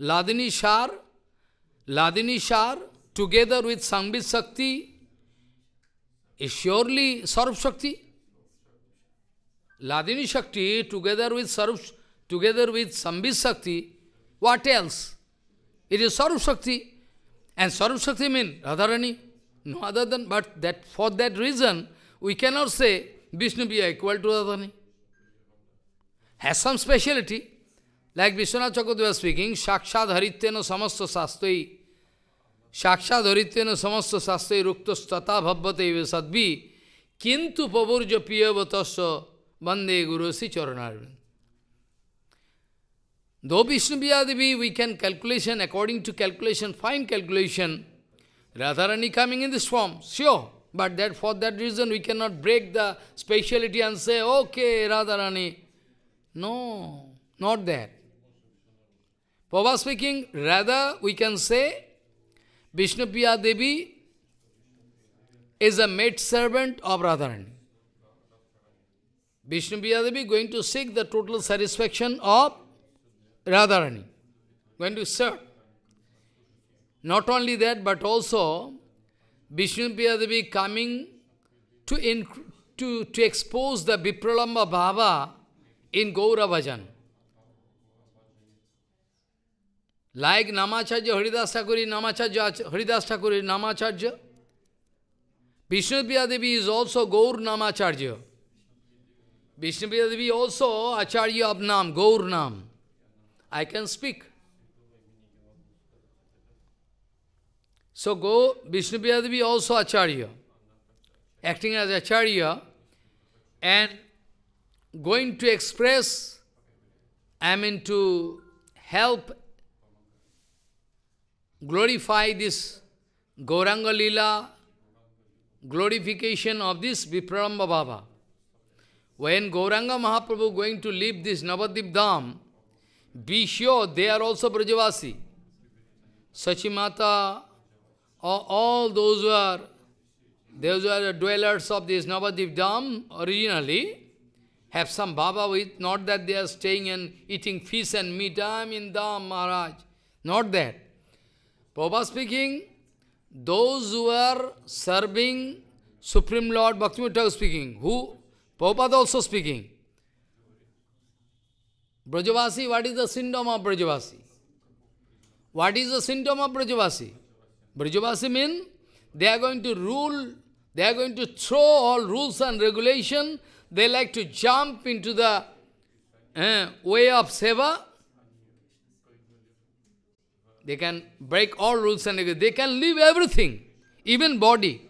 Ladini Shar, Ladini Shar together with Sambit Shakti is surely Sarv Shakti. Ladini Shakti together with Sarup, together with Sambhis Shakti, what else? It is Sarup Shakti. And Sarup Shakti means Radharani. No other than, but that for that reason, we cannot say Vishnu be equal to Radharani. Has some speciality. Like Vishwanath Chakudeva speaking, Shakshad Harityena Samasta Sastai. Shakshad Harityena Samasta Sastai Rukta Stata Bhavvate Sadvi. Kintu Paburja Piyavatasya Vande Guru Sri Charanarvind. Though Vishnupriyadevi, we can calculation, according to calculation, fine calculation, Radharani coming in this form, sure. But that for that reason we cannot break the speciality and say, okay, Radharani. No, not that. Pava speaking, rather we can say Vishnupriya Devi is a maid servant of Radharani. Vishnu Devi going to seek the total satisfaction of Radharani. Going to serve. Not only that, but also Vishnu Devi coming to, in, to, to expose the Vipralamba Baba in Gaura Bhajan. Like Namacharya Haridas Thakuri, Namacharya Haridas Thakuri, Namacharya. Vishnu Devi is also Gaur Namacharya. Vishnupriya Devi also Acharya of Nam, Gaur Nam. I can speak. So go Vishnupriya Devi also Acharya, acting as Acharya and going to express, I mean to help glorify this Gauranga Lila, glorification of this Vipraramba Baba. When Gauranga Mahaprabhu going to leave this Navadip Dham, be sure they are also Brajavasi. Sachimata, all those who are, those who are the dwellers of this Navadip Dham originally, have some baba with, not that they are staying and eating fish and meat, I am in Dham, Maharaj. Not that. Prabhupada speaking, those who are serving Supreme Lord Bhaktivinoda speaking, who Prabhupada also speaking. Brajavasi, what is the syndrome of Brajavasi? What is the syndrome of Brajavasi? Brajavasi mean they are going to rule, they are going to throw all rules and regulation. They like to jump into the uh, way of seva. They can break all rules and regulation. They can leave everything, even body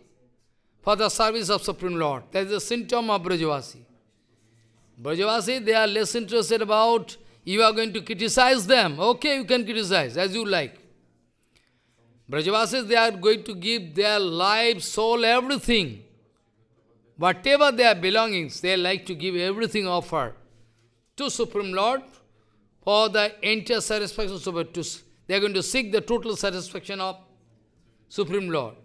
for the service of Supreme Lord. That is a symptom of Brajavasi. Brajavasi, they are less interested about you are going to criticize them. Okay, you can criticize as you like. Brajavasis, they are going to give their life, soul, everything. Whatever their belongings, they like to give everything offer to Supreme Lord for the entire satisfaction. of They are going to seek the total satisfaction of Supreme Lord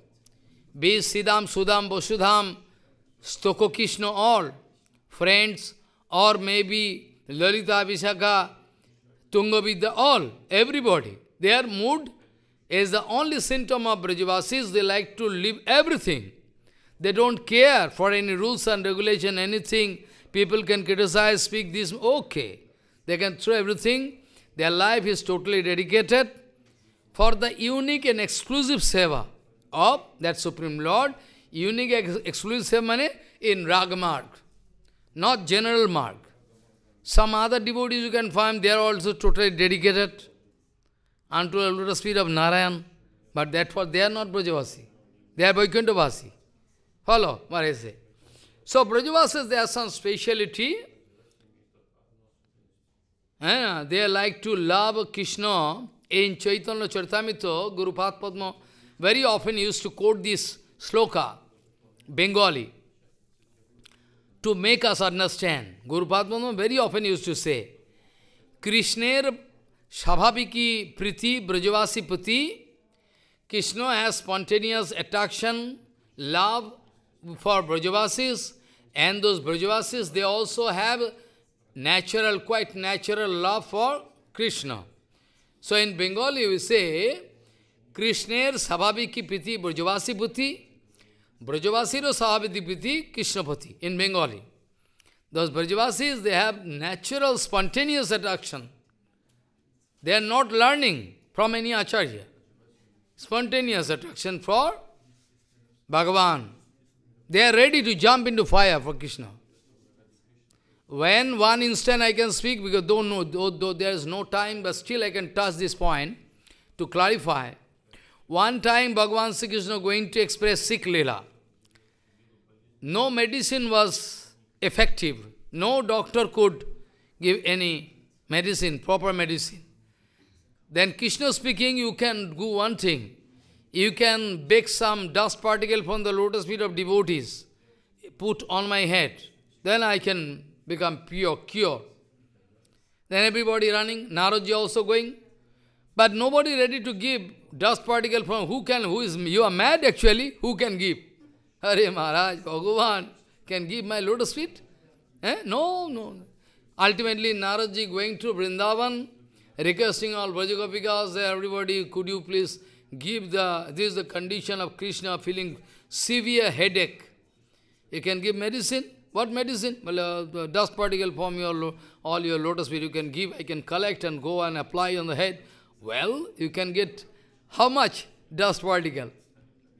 be Sidam, Sudam, Vasudham, Stoko Krishna, all friends, or maybe Lalita, Vishaka, Tungavidya, all, everybody. Their mood is the only symptom of Brajavasis. They like to leave everything. They don't care for any rules and regulation, anything. People can criticize, speak this, okay. They can throw everything. Their life is totally dedicated for the unique and exclusive seva of that Supreme Lord, unique ex exclusive money in rag mark, not general mark. Some other devotees you can find, they are also totally dedicated unto the lotus feet of Narayan, but that was, they are not Brajavasi. They are Vaikunthawasi. Follow what I say. So Brajavasi, they have some speciality. Eh, they like to love Krishna in Chaitanya Charitamrita, Guru Padma very often used to quote this sloka, Bengali, to make us understand. Guru Padmanabha very often used to say, Krishner Shabhaviki Priti Brajavasi Priti, Krishna has spontaneous attraction, love for Brajavasis, and those Brajavasis, they also have natural, quite natural love for Krishna. So in Bengali we say, কৃষ্ণের স্বাভাবিক প্রীতি ব্রজবাসী পুঁথি ব্রজবাসীরও স্বাভাবিক প্রীতি কৃষ্ণপথি in Bengali Those Brajavasis, they have natural, spontaneous attraction. They are not learning from any Acharya. Spontaneous attraction for Bhagavan. They are ready to jump into fire for Krishna. When one instant I can speak, because don't know, though, though there is no time, but still I can touch this point to clarify. One time Bhagavan Sri Krishna going to express sick Leela. No medicine was effective. No doctor could give any medicine, proper medicine. Then Krishna speaking, you can do one thing. You can bake some dust particle from the lotus feet of devotees, put on my head. Then I can become pure, cure. Then everybody running, Naraji also going. But nobody ready to give dust particle from who can, who is, you are mad actually, who can give? Hare Maharaj, Bhagavan, can give my lotus feet? Eh? No, no. Ultimately, Naraji going to Vrindavan, requesting all Vrajagopikas, everybody, could you please give the, this is the condition of Krishna feeling severe headache. You can give medicine. What medicine? Well, uh, dust particle from your all your lotus feet you can give, I can collect and go and apply on the head. Well, you can get how much? Dust particle.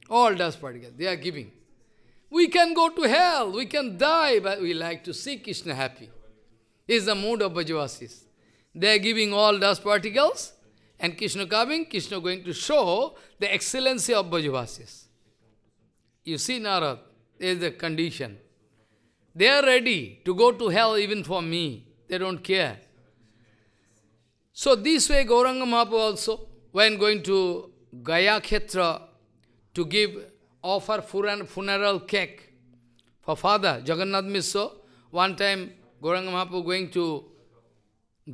All dust particles, they are giving. We can go to hell, we can die, but we like to see Krishna happy. This is the mood of Bhajavasis. They are giving all dust particles, and Krishna coming, Krishna going to show the excellency of Bhajavasis. You see, Narad, is the condition. They are ready to go to hell even for me. They don't care. So this way Gauranga Mahaprabhu also, when going to Gaya Khetra to give offer funeral cake for father Jagannath Misso. one time Gauranga Mahaprabhu going to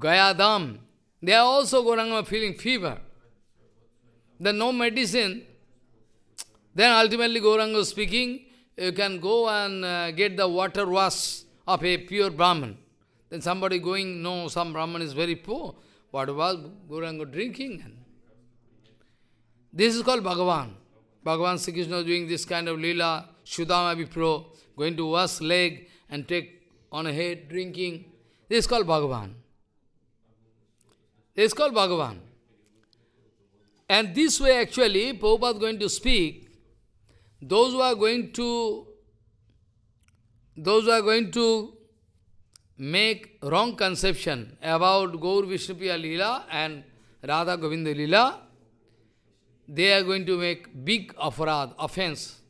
Gaya Dham, they are also Gauranga feeling fever. Then no medicine. Then ultimately Gauranga speaking, you can go and uh, get the water wash of a pure Brahman. Then somebody going, no, some Brahman is very poor. What was Gauranga drinking? This is called Bhagavan. Bhagavan Sri Krishna doing this kind of lila. Sudama Vipro, going to wash leg and take on a head, drinking. This is called Bhagavan. This is called Bhagavan. And this way actually, Prabhupada is going to speak, those who are going to, those who are going to make wrong conception about Gaur Vishnupriya Leela and Radha Govinda Leela, they are going to make big aparad, offense.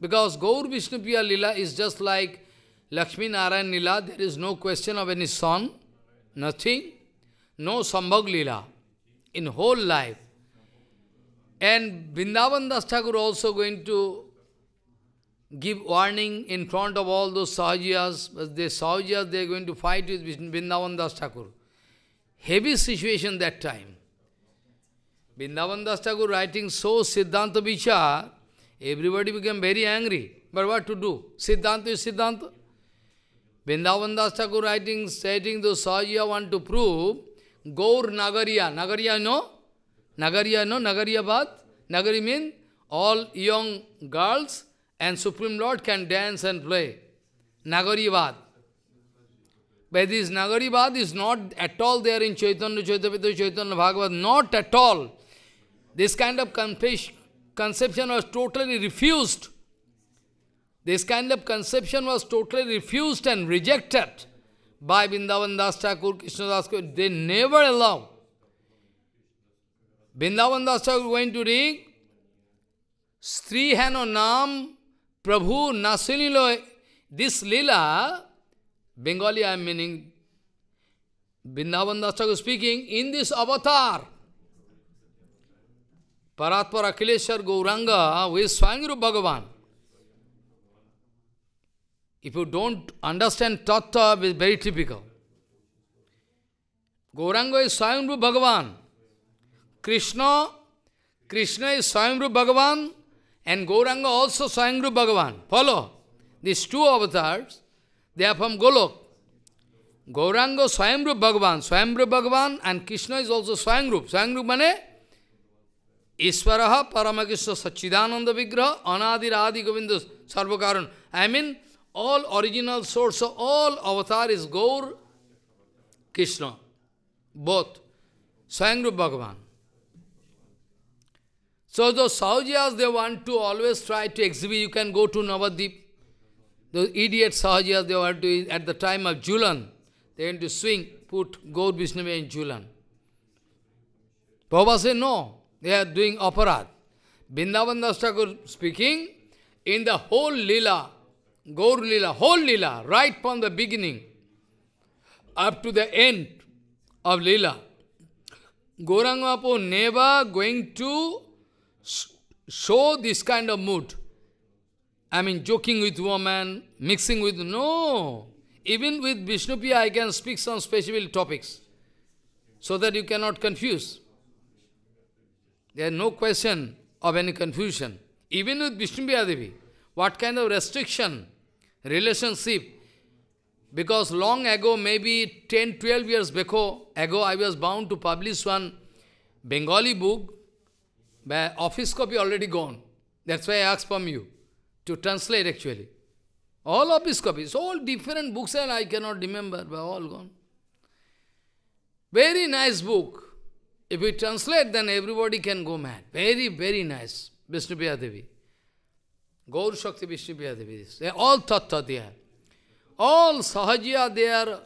Because Gaur Vishnupriya Lila is just like Lakshmi Narayan Lila, there is no question of any son, nothing, no Sambhag Lila in whole life. And Vrindavan Thakur also going to give warning in front of all those Sahajiyas. The Sahajiyas, they are going to fight with Vrindavan Thakur. Heavy situation that time. Vrindavan Thakur writing so Siddhanta Vichar, everybody became very angry. But what to do? Siddhanta is Siddhanta. Vrindavan Thakur writing, stating the Sajya want to prove, Gaur Nagariya. Nagariya no? Nagariya no? Nagariya Bhat? Nagari mean all young girls and Supreme Lord can dance and play. Nagari Bhat. But this Nagari Bhat is not at all there in Chaitanya, Chaitanya, Chaitanya Bhagavad, not at all. This kind of conception was totally refused. This kind of conception was totally refused and rejected by Vrindavan Das Thakur, Krishna Das Thakur. They never allow. Vrindavan Das Thakur going to read, Sri Hano Nam Prabhu Nasinilo. This lila, Bengali I am meaning, Vrindavan Das Thakur speaking, in this avatar, Paratpara Akileshwar Gauranga, who is Swayamru Bhagavan. If you don't understand Tattva, is very typical. Gauranga is Swayamru Bhagavan. Krishna, Krishna is Swayamru Bhagavan and Gauranga also Swayamru Bhagavan. Follow? These two avatars, they are from Golok. Gauranga Swayamru Bhagavan, Swayamru Bhagavan and Krishna is also Swayamru. Swayamru means Ishwaraha Paramakishya Sachidananda Vigraha Anadi Adi Govinda Sarvakaran. I mean, all original source of all avatar is Gaur Krishna. Both. Swayam Bhagavan. So the Sahajiyas, they want to always try to exhibit, you can go to Navadip. Those idiot Sahajiyas, they want to, at the time of Julan, they want to swing, put Gaur Vishnu in Julan. Prabhupada said, no. They are doing aparad. Vrindavan Das Thakur speaking, in the whole lila, Gaur lila, whole lila, right from the beginning up to the end of lila, Gaurang never going to show this kind of mood. I mean, joking with woman, mixing with... No! Even with Vishnupiya, I can speak some special topics, so that you cannot confuse. There is no question of any confusion. Even with Vishnupriya Devi, what kind of restriction, relationship, because long ago, maybe 10, 12 years ago, ago I was bound to publish one Bengali book, by office copy already gone. That's why I asked from you to translate actually. All office copies, all different books and I cannot remember, but all gone. Very nice book. If we translate, then everybody can go mad. Very, very nice. Vishnupriya Devi. Gaur Shakti Vishnupriya Devi. They all tattva they are. All Sahajya they are,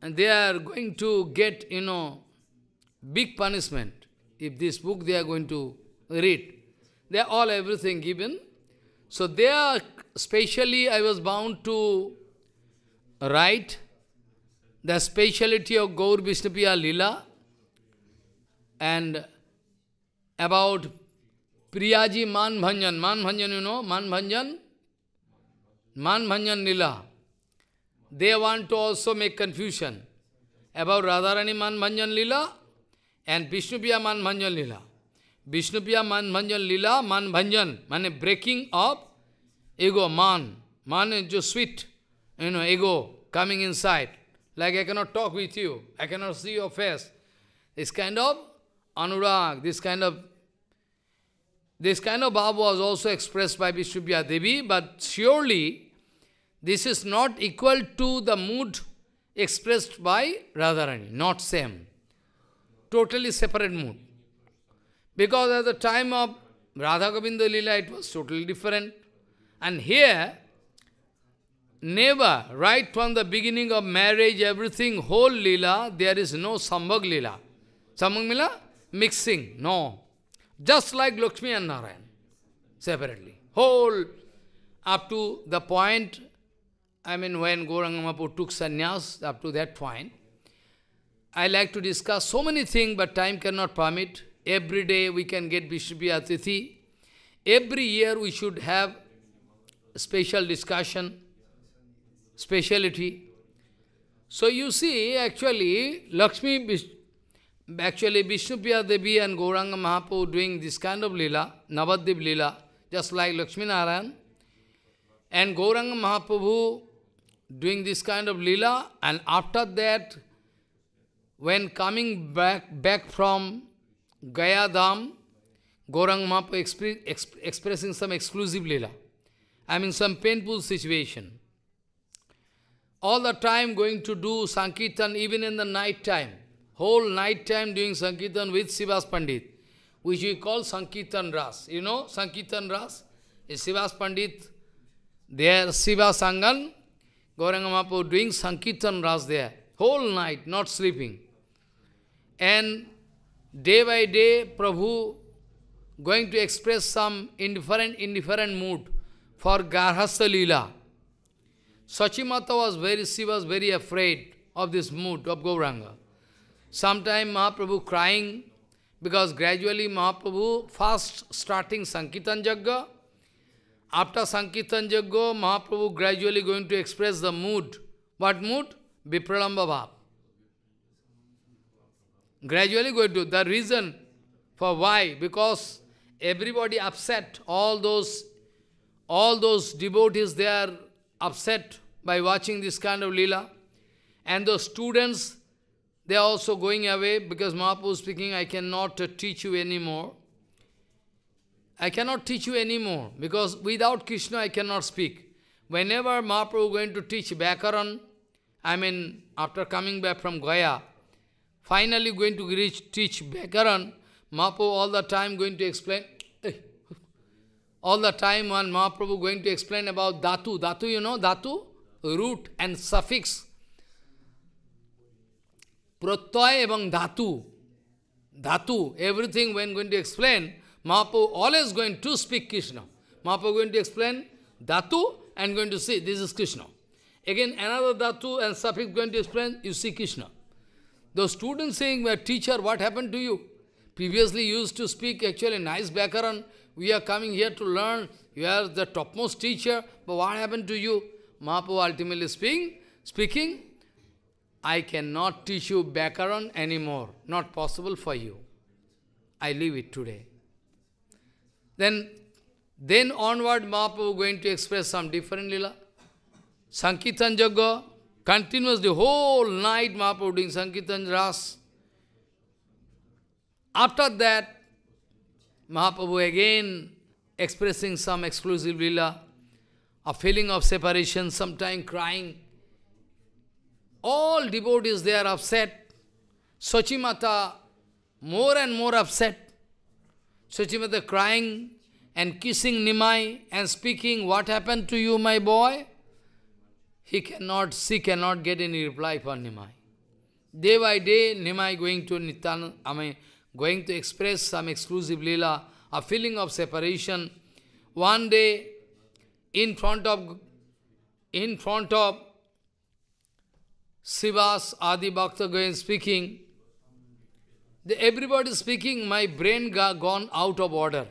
and they are going to get, you know, big punishment. If this book they are going to read. They are all everything given. So they are, specially I was bound to write the speciality of Gaur Vishnupriya Lila and about Priyaji Manbhanjan. Manbhanjan, you know, Manbhanjan? Manbhanjan Nila. They want to also make confusion about Radharani Manbhanjan Lila and Vishnupriya Manbhanjan Lila. Vishnupriya Manbhanjan Lila, Manbhanjan, means breaking of ego, man. Man is just sweet, you know, ego coming inside. Like I cannot talk with you, I cannot see your face. This kind of anurag, this kind of this kind of bhava was also expressed by Vishwabhya Devi, but surely this is not equal to the mood expressed by Radharani, not same. Totally separate mood. Because at the time of Radha Govinda Lila, it was totally different. And here, never, right from the beginning of marriage, everything, whole Lila, there is no Sambhag Lila. Sambhag Lila? mixing. No. Just like Lakshmi and Narayan, separately. Whole, up to the point, I mean, when Gaurangamapu took sannyas, up to that point, I like to discuss so many things, but time cannot permit. Every day we can get Vishwabhya Every year we should have special discussion, speciality. So you see, actually, Lakshmi actually Vishnupriya Devi and Gauranga Mahaprabhu doing this kind of lila, Navadip lila, just like Lakshmi Narayan. And Gauranga Mahaprabhu doing this kind of lila, and after that, when coming back, back from Gaya Dham, Gauranga Mahaprabhu exp expressing some exclusive lila. I mean some painful situation. All the time going to do Sankirtan even in the night time whole night time doing Sankirtan with Sivas Pandit, which we call Sankirtan Ras. You know Sankirtan Ras? Is Sivas Pandit there, Siva Sangan, Gauranga doing Sankirtan Ras there, whole night, not sleeping. And day by day, Prabhu going to express some indifferent, indifferent mood for Garhastha Leela. Sachimata was very, she was very afraid of this mood of Gauranga. Sometime Mahaprabhu crying, because gradually Mahaprabhu first starting Sankirtan Jagga. After Sankirtan Jagga, Mahaprabhu gradually going to express the mood. What mood? Vipralamba Bhav. Gradually going to, the reason for why, because everybody upset, all those, all those devotees, they are upset by watching this kind of lila, And the students, they are also going away because Mahaprabhu speaking, I cannot uh, teach you anymore. I cannot teach you anymore because without Krishna I cannot speak. Whenever Mahaprabhu going to teach Vyakaran, I mean after coming back from Gaya, finally going to reach, teach Vyakaran, Mahaprabhu all the time going to explain, all the time when Mahaprabhu going to explain about datu. Datu, you know, datu root and suffix pratyay evang dhatu. Dhatu, everything when going to explain, Mahaprabhu always going to speak Krishna. Mahaprabhu going to explain dhatu and going to see this is Krishna. Again, another dhatu and suffix going to explain, you see Krishna. The student saying, well, teacher, what happened to you? Previously used to speak actually nice Bhakaran. We are coming here to learn. You are the topmost teacher. But what happened to you? Mahaprabhu ultimately speaking, speaking I cannot teach you Bhakaran anymore. Not possible for you. I leave it today. Then, then onward Mahaprabhu going to express some different lila. Sankirtan Jaga, continuous the whole night Mahaprabhu doing Sankirtan Ras. After that, Mahaprabhu again expressing some exclusive lila, a feeling of separation, sometime crying. All devotees, they are upset. Sachimata, more and more upset. Sachimata crying and kissing Nimai and speaking, what happened to you, my boy? He cannot, she cannot get any reply from Nimai. Day by day, Nimai going to Nityananda, I mean, going to express some exclusive lila, a feeling of separation. One day, in front of, in front of Sivas, Adi Bhakta Goyen speaking. The, everybody speaking, my brain gone out of order.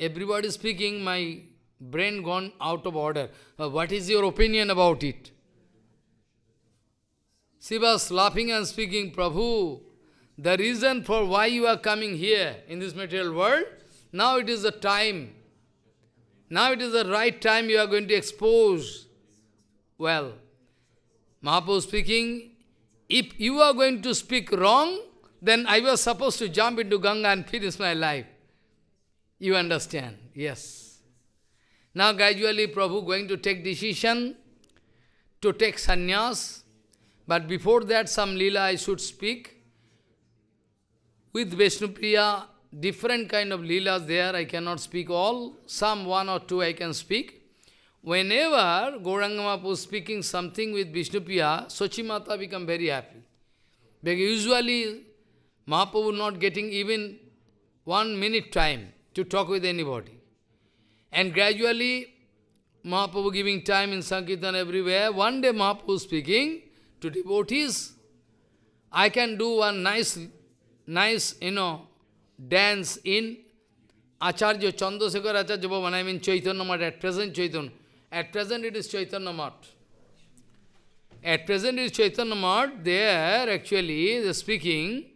Everybody speaking, my brain gone out of order. Uh, what is your opinion about it? Sivas laughing and speaking, Prabhu, the reason for why you are coming here in this material world, now it is the time. Now it is the right time you are going to expose. Well, Mahaprabhu speaking, if you are going to speak wrong, then I was supposed to jump into Ganga and finish my life. You understand? Yes. Now gradually Prabhu going to take decision to take sannyas, but before that some lila I should speak. With Vishnupriya, different kind of leelas there, I cannot speak all. Some one or two I can speak. Whenever was speaking something with Vishnupriya, Sochimata become very happy. Because usually Mahaprabhu not getting even one minute time to talk with anybody. And gradually Mahaprabhu giving time in Sankirtan everywhere. One day Mahaprabhu speaking to devotees, I can do one nice, nice, you know, dance in Acharya Chandrasekhar Acharya Bhavan, I mean Chaitanya, at present Chaitanya. At present it is Chaitanya Math. At present it is Chaitanya Math. There actually speaking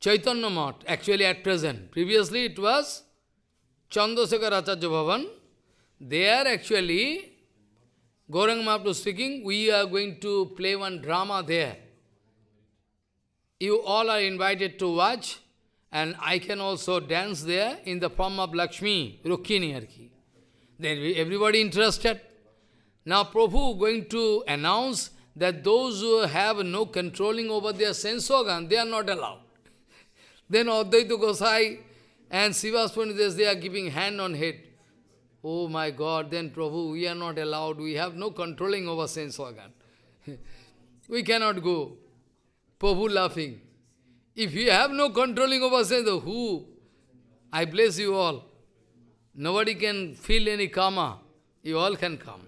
Chaitanya Math. Actually at present. Previously it was Chandrasekhar Acharya Bhavan. There actually Gaurang Mahaprabhu speaking, we are going to play one drama there. You all are invited to watch and I can also dance there in the form of Lakshmi, Rukmini Arki. Then everybody interested. Now Prabhu going to announce that those who have no controlling over their sense organ, they are not allowed. then Advaita Gosai and Sivas they are giving hand on head. Oh my God, then Prabhu, we are not allowed, we have no controlling over sense organ. we cannot go. Prabhu laughing. If you have no controlling over sense, who? I bless you all. Nobody can feel any karma. You all can come.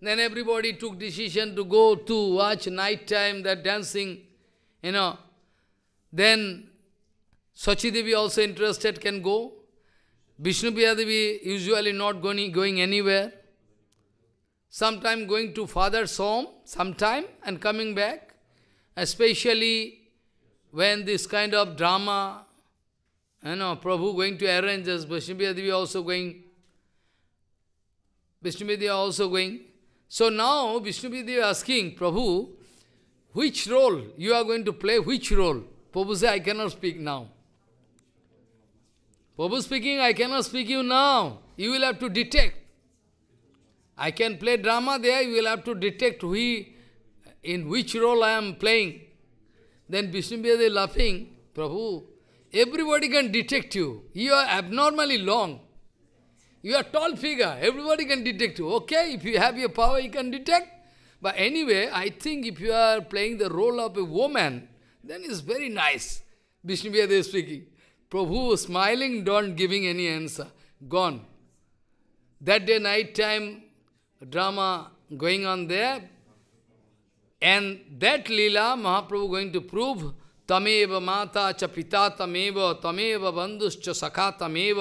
Then everybody took decision to go to watch night time, that dancing, you know. Then Sachidevi also interested can go. Vishnu Devi usually not going, going anywhere. Sometime going to father's home, sometime, and coming back. Especially when this kind of drama you know, Prabhu going to arrange us, Vaishnavi also going. Vishnuvidya also going. So now Vishnuvidya asking, Prabhu, which role you are going to play, which role? Prabhu said, I cannot speak now. Prabhu speaking, I cannot speak you now. You will have to detect. I can play drama there, you will have to detect who, in which role I am playing. Then Vishnuvidya laughing, Prabhu, Everybody can detect you. You are abnormally long. You are tall figure. Everybody can detect you. Okay, if you have your power, you can detect. But anyway, I think if you are playing the role of a woman, then it's very nice. Vishnu is speaking. Prabhu smiling, don't giving any answer. Gone. That day night time, drama going on there. And that lila Mahaprabhu going to prove तमेव माता च पिता तमेव तमेव बंधुश्च सखा तमेव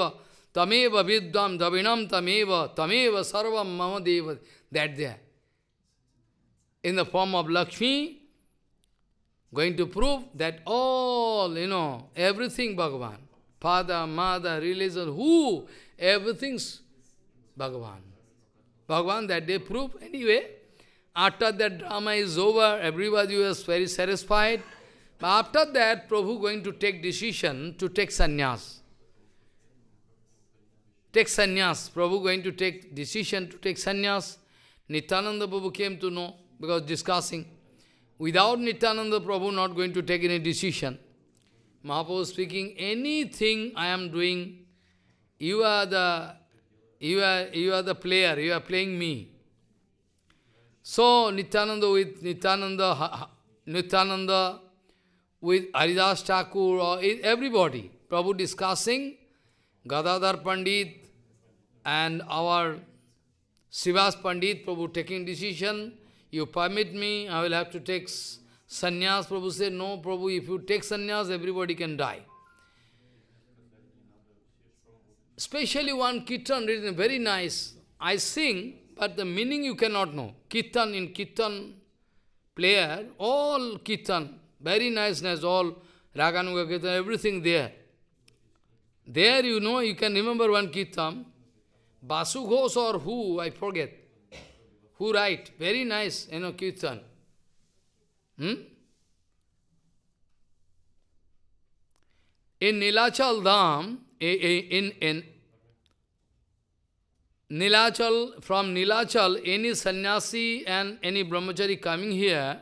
तमेव विद्वाम द्रविणम तमेव तमेव सर्वम मम देव that they in the form of Lakshmi going to prove that all, you know, everything Bhagavan. Father, mother, religion, who? Everything's Bhagavan. Bhagavan that they prove anyway. After that drama is over, everybody was very satisfied. after that, Prabhu going to take decision to take sannyas. Take sannyas. Prabhu going to take decision to take sannyas. Nityananda Prabhu came to know because discussing. Without Nityananda Prabhu not going to take any decision. Mahaprabhu speaking, anything I am doing, you are the you are you are the player, you are playing me. So Nityananda with Nityananda Nityananda with Aridas Thakur or everybody. Prabhu discussing Gadadhar Pandit and our Sivas Pandit, Prabhu taking decision, you permit me, I will have to take sannyas. Prabhu said, no, Prabhu, if you take sannyas, everybody can die. Especially one kirtan written very nice. I sing, but the meaning you cannot know. Kirtan in kirtan player, all kirtan, very nice, nice, all Raganuga everything there. There you know, you can remember one Kirtan, Basu Ghosh or who, I forget. Who write, very nice, you know, Kirtan. Hmm? In Nilachal Dham, in, in Nilachal, from Nilachal, any sannyasi and any brahmachari coming here,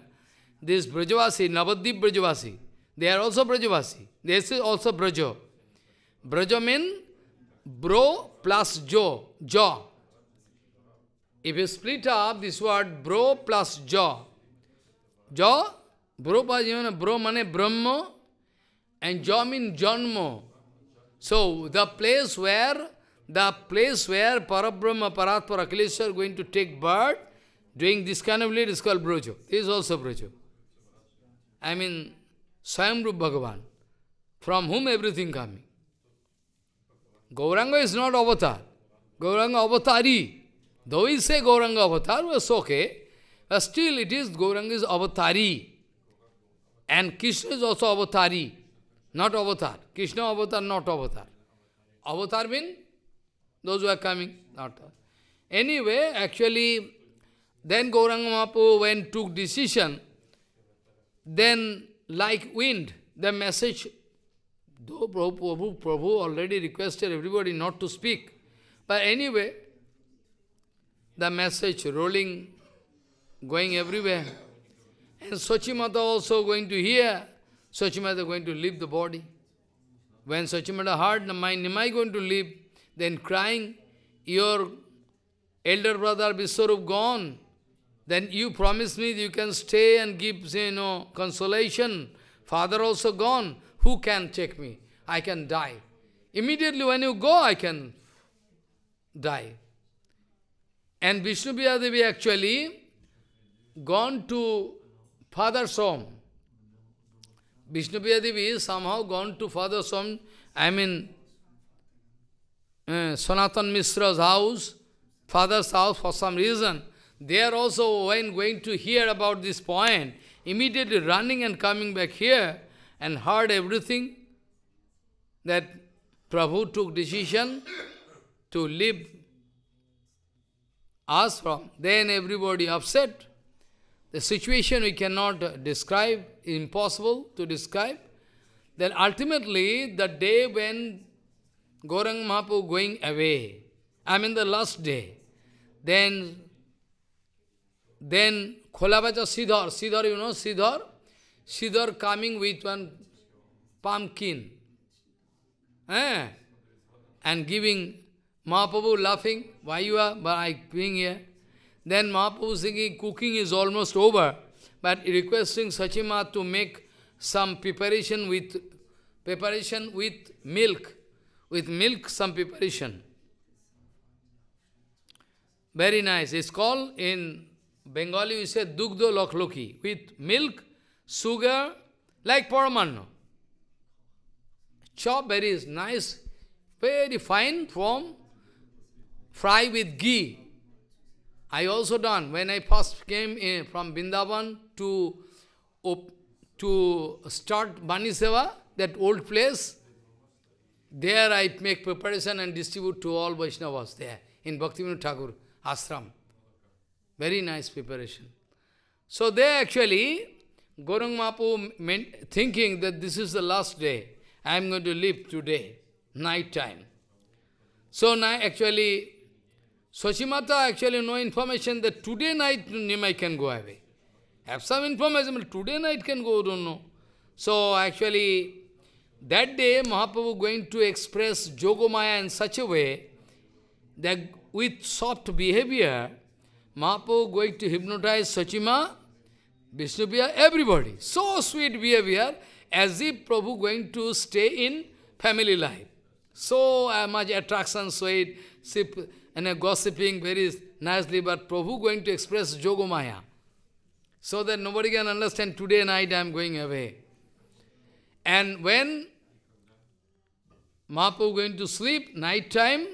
this Brajavasi, Navadip Brajavasi, they are also Brajavasi. They are also Brajo. Brajo means bro plus jo, jaw. If you split up this word bro plus jaw, jaw, bro plus bro means Brahmo, and jaw means Janmo. So the place where the place where Parabrahma Paratpara are going to take birth, doing this kind of lead is called Brojo. This is also Brojo. I mean Swayamrup Bhagavan, from whom everything coming. Gauranga is not avatar. Gauranga avatari. Though we say Gauranga avatar was okay, but still it is Gauranga is avatari. And Krishna is also avatari, not avatar. Krishna avatar, not avatar. Avatar means those who are coming, not Anyway, actually, then Gauranga Mahaprabhu, when took decision, then, like wind, the message, though Prabhu, Prabhu already requested everybody not to speak, but anyway, the message rolling, going everywhere. And Swachimata also going to hear, Swachimata going to leave the body. When Swachimata heard, am I, am I going to leave? Then crying, your elder brother Vishwarup gone, then you promise me you can stay and give, you know, consolation. Father also gone. Who can take me? I can die. Immediately when you go, I can die. And Vishnu Devi actually gone to Father's home. Vishnu Devi is somehow gone to Father's home. I mean, uh, Sanatan Mishra's house, Father's house for some reason. They are also, when going to hear about this point, immediately running and coming back here and heard everything that Prabhu took decision to leave us from. Then everybody upset. The situation we cannot describe, impossible to describe. Then ultimately, the day when Gorang Mahaprabhu going away, I mean the last day, then then Kholabaja Sidhar, Sidhar, you know, Sidhar, Sidhar coming with one pumpkin. Eh? And giving Mahaprabhu laughing, why you are, but I being here. Then Mahaprabhu thinking cooking is almost over, but requesting Sachima to make some preparation with preparation with milk, with milk some preparation. Very nice. It's called in Bengali we say dugdo lokloki, with milk, sugar, like paramanno. Chop berries, nice, very fine form, fry with ghee. I also done, when I first came in, from Bindavan to, to start Bani Seva, that old place, there I make preparation and distribute to all Vaishnavas there, in Bhaktivinoda Thakur ashram. Very nice preparation. So they actually, Gorang Mapu meant, thinking that this is the last day. I am going to live today, night time. So now actually, Sochimata actually no information that today night Nimai can go away. Have some information, but today night can go, don't know. So actually, that day Mahaprabhu going to express Jogomaya in such a way that with soft behavior, Mahaprabhu going to hypnotize Sachima, Vishnupriya, everybody. So sweet behavior, as if Prabhu going to stay in family life. So uh, much attraction, sweet, sip, and gossiping very nicely, but Prabhu going to express Jogomaya. So that nobody can understand, today night I am going away. And when Mahaprabhu going to sleep, night time,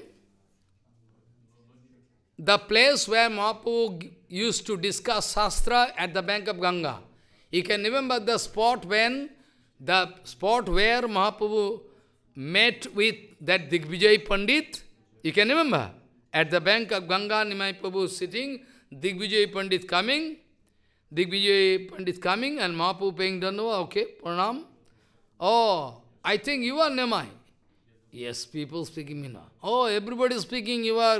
the place where Mahaprabhu used to discuss Shastra at the bank of Ganga. You can remember the spot when, the spot where Mahaprabhu met with that Digvijay Pandit. You can remember? At the bank of Ganga, Nimai Prabhu sitting, Digvijay Pandit coming, Digvijay Pandit coming and Mahaprabhu paying Dandava, okay, Pranam. Oh, I think you are Nimai. Yes, people speaking Mina. Oh, everybody speaking, you are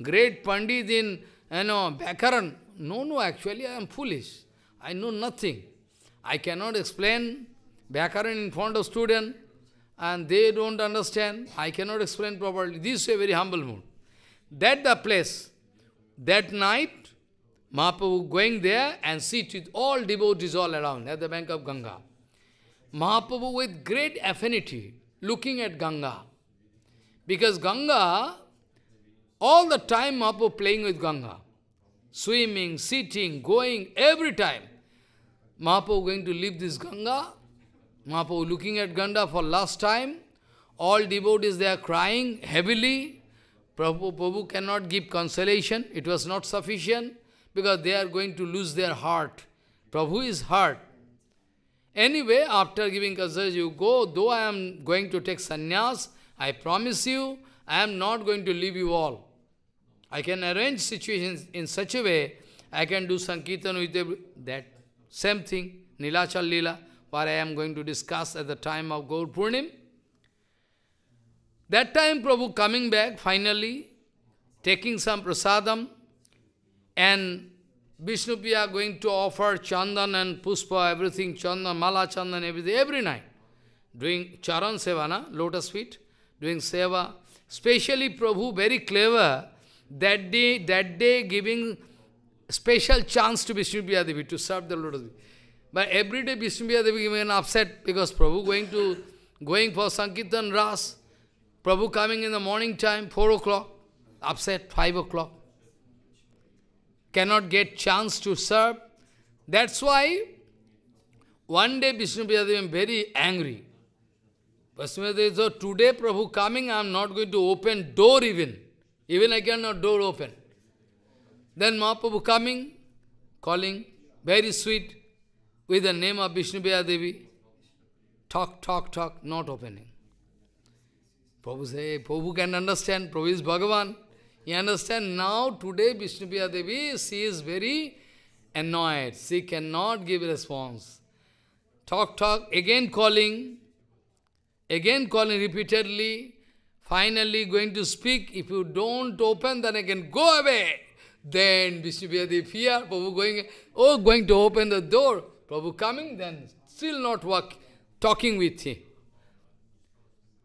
great Pandit in, you know, Bhakaran. No, no, actually I am foolish. I know nothing. I cannot explain Bhakaran in front of student and they don't understand. I cannot explain properly. This is a very humble mood. That the place. That night, Mahaprabhu going there and sit with all devotees all around at the bank of Ganga. Mahaprabhu with great affinity, looking at Ganga. Because Ganga, all the time Mahaprabhu playing with Ganga. Swimming, sitting, going, every time. Mahaprabhu going to leave this Ganga. Mahaprabhu looking at Ganga for last time. All devotees, they are crying heavily. Prabhu, Prabhu cannot give consolation. It was not sufficient because they are going to lose their heart. Prabhu is hurt. Anyway, after giving consolation, you go, though I am going to take sannyas, I promise you, I am not going to leave you all. I can arrange situations in such a way, I can do Sankirtan with every, that. Same thing, Nilachal Leela, what I am going to discuss at the time of Gaur Purnim. That time Prabhu coming back, finally, taking some prasadam, and Vishnupiya going to offer chandan and puspa, everything, chandan, mala chandan, everything, every night. Doing charan sevana, lotus feet doing seva. specially Prabhu, very clever, that day, that day giving special chance to Vishnu Devi to serve the Lord But every day Vishnu Devi giving an upset because Prabhu going to going for Sankirtan Ras, Prabhu coming in the morning time, 4 o'clock, upset 5 o'clock. Cannot get chance to serve. That's why one day Vishnu Devi very angry. Vasumedeva so today Prabhu coming, I am not going to open door even. Even I cannot door open. Then Mahaprabhu coming, calling, very sweet, with the name of Vishnu Devi. Talk, talk, talk, not opening. Prabhu say, Prabhu can understand, Prabhu is Bhagavan. He understand, now today Vishnu Devi, she is very annoyed. She cannot give response. Talk, talk, again calling, Again calling repeatedly, finally going to speak. If you don't open, then I can go away. Then Vishnupriya fear, Prabhu going, oh, going to open the door. Prabhu coming, then still not work, talking with him.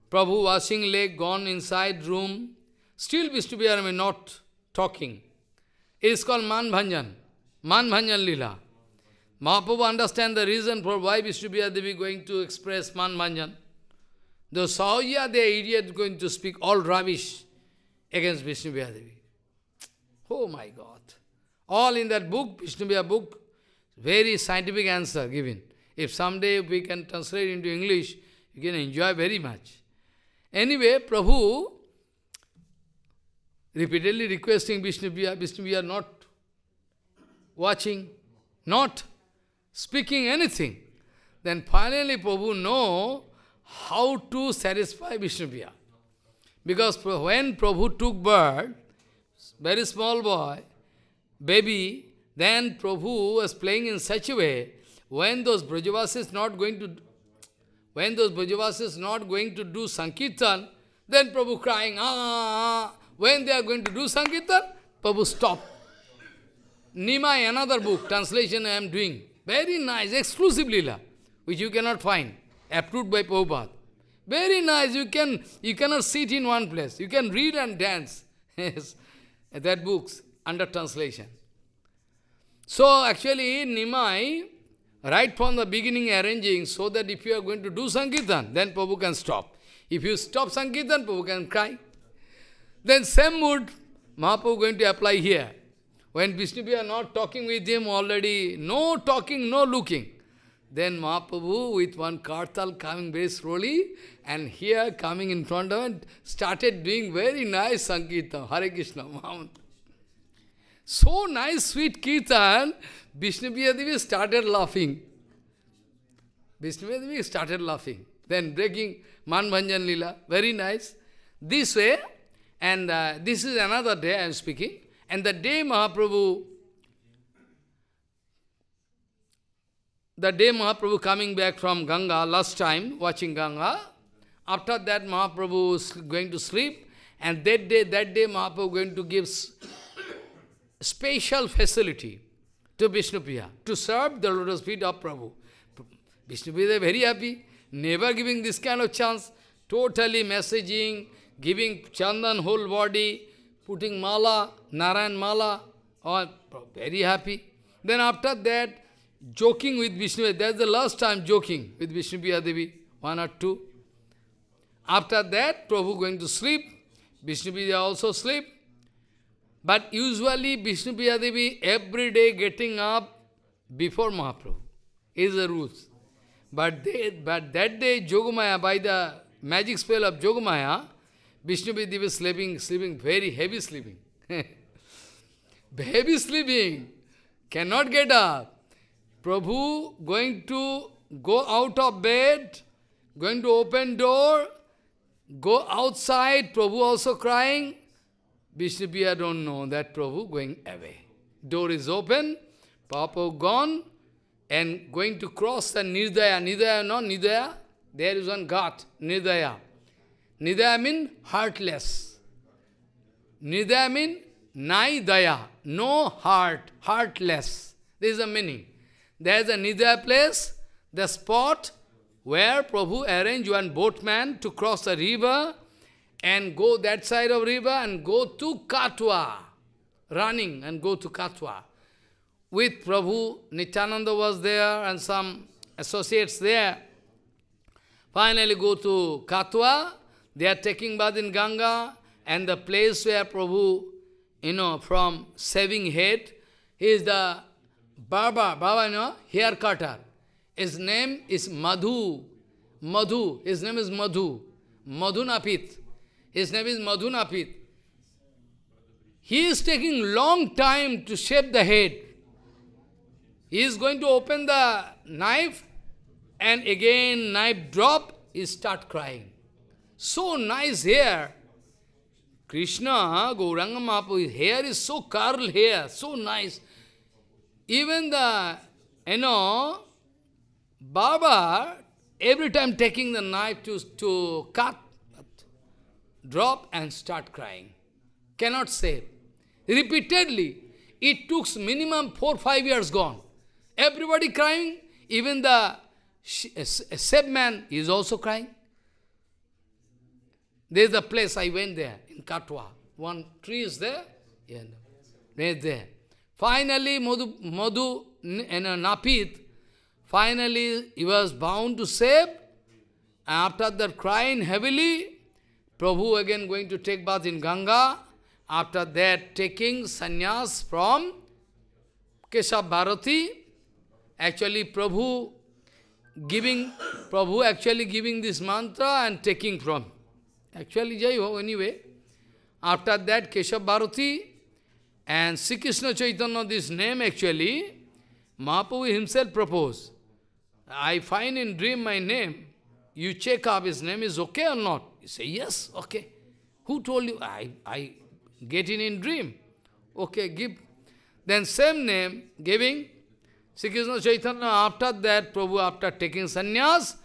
Prabhu washing leg, gone inside room. Still Vishnupriya may not talking. It is called Manbhanjan. Manbhanjan Lila. Mahaprabhu understand the reason for why Vishnupriya Devi going to express Manbhanjan. Though Sahoja, they idiot going to speak all rubbish against Vishnu Devi. Oh my God. All in that book, Vishnu book, very scientific answer given. If someday we can translate into English, you can enjoy very much. Anyway, Prabhu repeatedly requesting Vishnu Vishnu Vishnubiya not watching, not speaking anything. Then finally Prabhu knows how to satisfy Vishnupriya. Because when Prabhu took birth, very small boy, baby, then Prabhu was playing in such a way, when those Brajavasis not going to, when those Brajavasis not going to do Sankirtan, then Prabhu crying, ah, ah, ah, ah, when they are going to do Sankirtan, Prabhu stop. Nima, another book, translation I am doing. Very nice, exclusively la, which you cannot find approved by Prabhupada. Very nice, you can you cannot sit in one place. You can read and dance. yes. That books under translation. So actually Nimai, right from the beginning arranging so that if you are going to do Sankirtan, then Prabhu can stop. If you stop Sankirtan, Prabhu can cry. Then same mood, Mahaprabhu going to apply here. When Vishnu are not talking with him already, no talking, no looking. Then Mahaprabhu with one kartal coming very slowly and here coming in front of him started doing very nice Sankirtan, Hare Krishna, Mahamantra. So nice sweet Kirtan, Vishnupriya Devi started laughing. Vishnupriya started laughing. Then breaking Manbhanjan Lila, very nice. This way, and uh, this is another day I am speaking. And the day Mahaprabhu the day Mahaprabhu coming back from Ganga, last time watching Ganga, after that Mahaprabhu is going to sleep, and that day, that day Mahaprabhu going to give special facility to Vishnupriya to serve the lotus feet of Prabhu. Vishnupriya is very happy, never giving this kind of chance, totally messaging, giving chandan whole body, putting mala, Narayan mala, all very happy. Then after that, joking with Vishnu. That's the last time joking with Vishnu Devi, one or two. After that, Prabhu going to sleep. Vishnu Devi also sleep. But usually Vishnu Devi every day getting up before Mahaprabhu is a rule. But, they, but that day, Jogamaya, by the magic spell of Jogamaya, Vishnu Devi sleeping, sleeping, very heavy sleeping. heavy sleeping, cannot get up. Prabhu going to go out of bed, going to open door, go outside, Prabhu also crying. Vishnupriya don't know that Prabhu going away. Door is open, Papa gone, and going to cross the nidaya. Nidaya no? nidaya. There is one god. Nidaya. Nidaya means heartless. Nidaya means nai daya, no heart, heartless. This is the meaning. There is a place, the spot where Prabhu arranged one boatman to cross the river and go that side of river and go to Katwa, running and go to Katwa. With Prabhu, Nityananda was there and some associates there. Finally go to Katwa, they are taking bath in Ganga and the place where Prabhu, you know, from saving head, is the Baba, Baba, no, hair cutter. His name is Madhu. Madhu, his name is Madhu. Madhu Napit. His name is Madhu Napit. He is taking long time to shape the head. He is going to open the knife and again knife drop, he start crying. So nice hair. Krishna, Gauranga Mahaprabhu, hair is so curled hair, so nice. Even the, you know, Baba, every time taking the knife to, to cut, drop and start crying. Cannot save. Repeatedly, it took minimum 4-5 years gone. Everybody crying, even the saved man is also crying. There is a place I went there in Katwa. One tree is there. Yeah, Right there. Finally, Madhu, Madhu and Napit, finally he was bound to save. After that crying heavily, Prabhu again going to take bath in Ganga. After that, taking sannyas from Keshav Bharati. Actually, Prabhu giving, Prabhu actually giving this mantra and taking from. Actually, Jai anyway. After that, Keshav Bharati and Sri Krishna Chaitanya, this name actually, Mahaprabhu himself proposed. I find in dream my name. You check up his name is okay or not. You say, yes, okay. Who told you? I, I get in in dream. Okay, give. Then same name, giving. Sri Krishna Chaitanya, after that, Prabhu, after taking sannyas,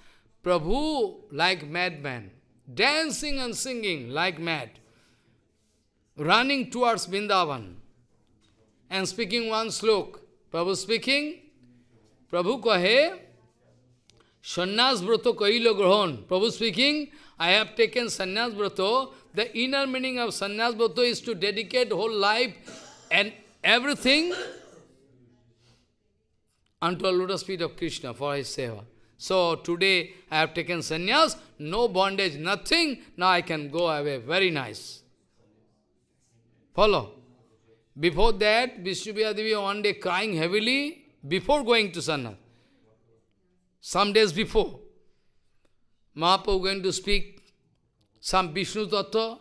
Prabhu, like madman, dancing and singing like mad, running towards Vrindavan and speaking one slok. Prabhu speaking, Prabhu kahe, sannyas vrato kailo grohon. Prabhu speaking, I have taken sannyas vrato. The inner meaning of sannyas vrato is to dedicate whole life and everything unto the lotus feet of Krishna for his seva. So today I have taken sannyas, no bondage, nothing. Now I can go away. Very nice. Follow. Before that, Vishnupriya Devi one day crying heavily before going to sannyas. Some days before, Mahaprabhu going to speak some Vishnu Tattva,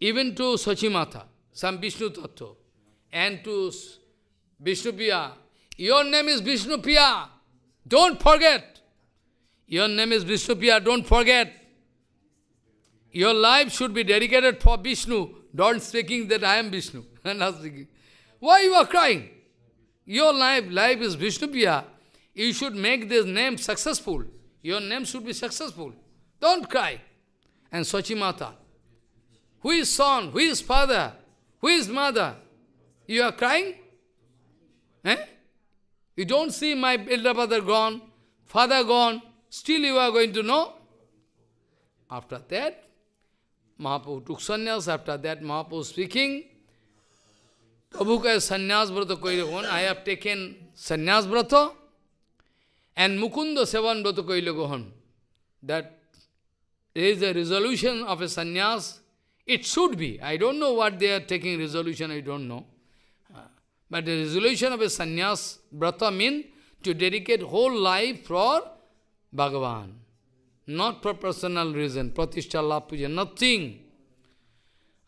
even to Sachimatha, some Vishnu Tattva, and to Vishnupriya. Your name is Vishnupriya. Don't forget. Your name is Vishnupriya. Don't forget. Your life should be dedicated for Vishnu. Don't speaking that I am Vishnu. Nastiki. Why you are crying? Your life, life is Vishnupriya. You should make this name successful. Your name should be successful. Don't cry. And Swachimata. Who is son? Who is father? Who is mother? You are crying? Eh? You don't see my elder brother gone, father gone, still you are going to know? After that, Mahaprabhu took sannyas. After that, Mahaprabhu speaking, Prabhu says, sannyas brata koi gohan, I have taken sannyas brata and mukunda sevan brata koile gohan. That is a resolution of a sannyas. It should be. I don't know what they are taking resolution, I don't know. But the resolution of a sannyas brata means to dedicate whole life for Bhagavan. Not for personal reason, pratishtha, la puja, nothing.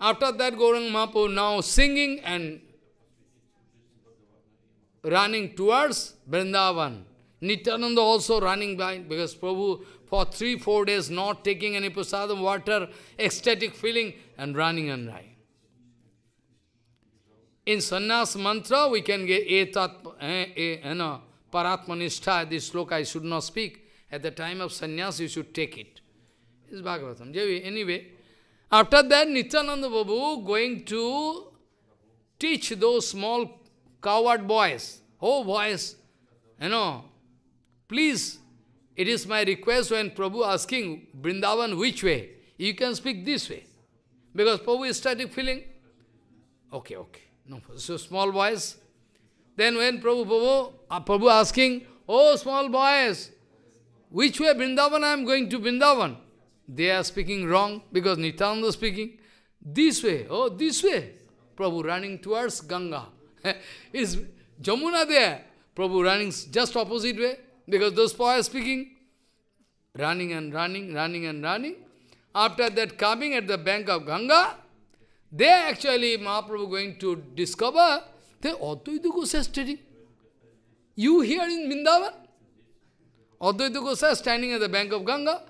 After that, Gaurang Mahaprabhu now singing and running towards Vrindavan. Nityananda also running by because Prabhu for three, four days not taking any prasadam water, ecstatic feeling and running and running. In sannyas mantra we can get etat, eh, eh, eh, no, paratmanishtha, this sloka I should not speak. At the time of sannyas you should take it. It's Bhagavatam. Anyway, after that Nityananda Babu going to teach those small Coward boys, oh boys, you know, please, it is my request when Prabhu asking Brindavan which way, you can speak this way. Because Prabhu is started feeling, okay, okay, no, so small boys. Then when Prabhu, Prabhu, uh, Prabhu asking, oh small boys, which way Brindavan I am going to Brindavan? They are speaking wrong because Nityananda speaking. This way, oh, this way. Prabhu running towards Ganga. is Jamuna there. Prabhu running just opposite way, because those four speaking. Running and running, running and running. After that, coming at the bank of Ganga, they actually, Mahaprabhu going to discover, they Advaita Gosai standing. You here in Auto Advaita Gosai standing at the bank of Ganga.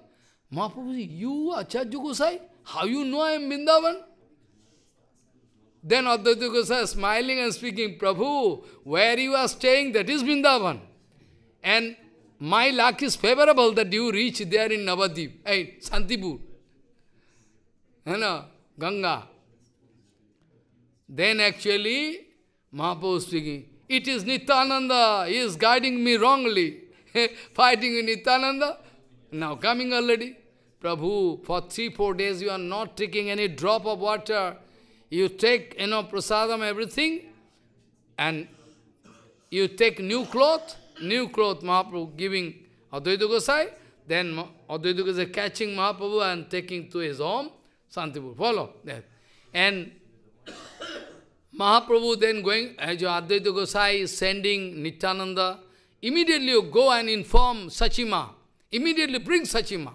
Mahaprabhu, you Acharya Gosai? How you know I am Mindavan? Then Advaita Goswami smiling and speaking, Prabhu, where you are staying, that is Vrindavan. And my luck is favorable that you reach there in Navadip, eh, Santipur, you know, Ganga. Then actually, Mahaprabhu speaking, it is Nityananda, he is guiding me wrongly, fighting with Nityananda, now coming already. Prabhu, for three, four days you are not taking any drop of water, you take, you know, prasadam, everything, and you take new cloth, new cloth Mahaprabhu giving Advaita Gosai, then Advaita Gosai catching Mahaprabhu and taking to his home, Santipur. Follow that. And Mahaprabhu then going, as Advaita Gosai is sending Nityananda, immediately you go and inform Sachima. Immediately bring Sachima.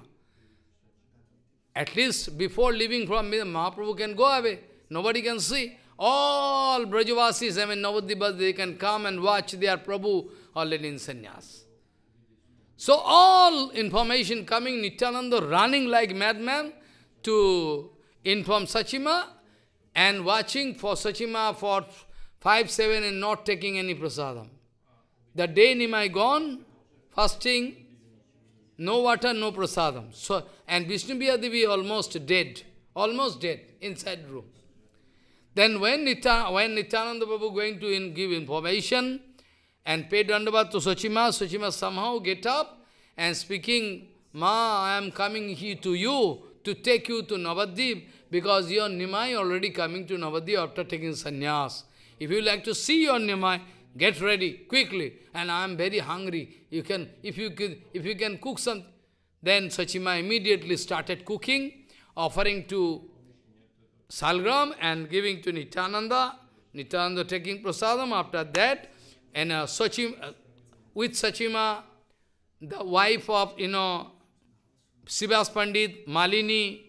At least before leaving from Mahaprabhu can go away. Nobody can see. All Brajavasis, I mean Navadibas they can come and watch their Prabhu already in sannyas. So all information coming, Nityananda running like madman to inform Sachima and watching for Sachima for 5, 7 and not taking any prasadam. The day Nimai gone, fasting, no water, no prasadam. So, and Vishnu Devi almost dead, almost dead inside room. Then when, Nitya, when Nityananda Babu going to in, give information and pay Dandavat to Sachima, Sachima somehow get up and speaking, Ma, I am coming here to you to take you to Navadip because your Nimai already coming to Navadip after taking sannyas. If you like to see your Nimai, get ready quickly. And I am very hungry. You can, if you could, if you can cook something. Then Sachima immediately started cooking, offering to Salgram and giving to Nityananda. Nityananda taking prasadam. After that, and uh, uh, with Sachima, the wife of, you know, Sivas Pandit, Malini,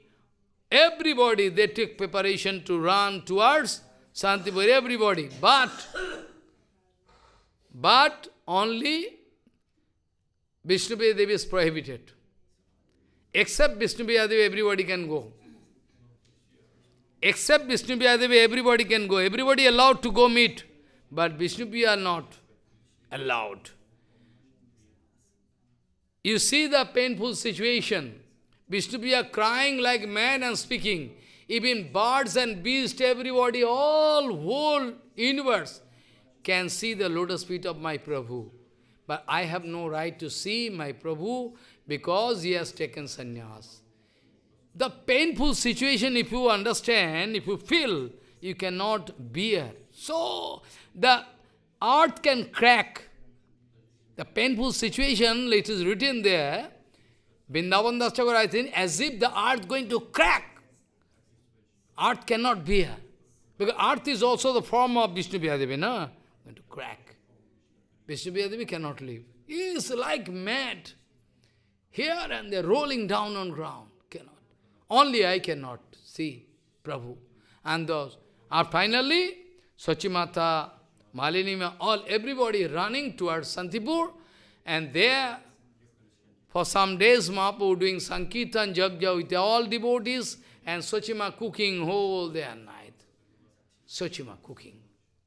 everybody, they take preparation to run towards Santipur, everybody. But, but only Vishnupriya Devi is prohibited. Except Vishnupriya Devi, everybody can go. Except Vishnu Vyadeva, everybody can go. Everybody allowed to go meet. But Vishnu are not allowed. You see the painful situation. Vishnu are crying like mad and speaking. Even birds and beasts, everybody, all whole universe can see the lotus feet of my Prabhu. But I have no right to see my Prabhu because he has taken sannyas. The painful situation, if you understand, if you feel, you cannot bear. So, the earth can crack. The painful situation, it is written there, Vrindavan Das Chakravarti as if the earth going to crack. Earth cannot bear. Because earth is also the form of Vishnu Vyadevi, no? Going to crack. Vishnu Vyadevi cannot live. He is like mad. Here and they are rolling down on ground. Only I cannot see Prabhu. And those, and finally, Swachimata, Malini, all, everybody running towards Santipur, and there, for some days, Mahaprabhu doing Sankirtan, Jagja with all devotees, and Swachima cooking whole day and night. Swachima cooking,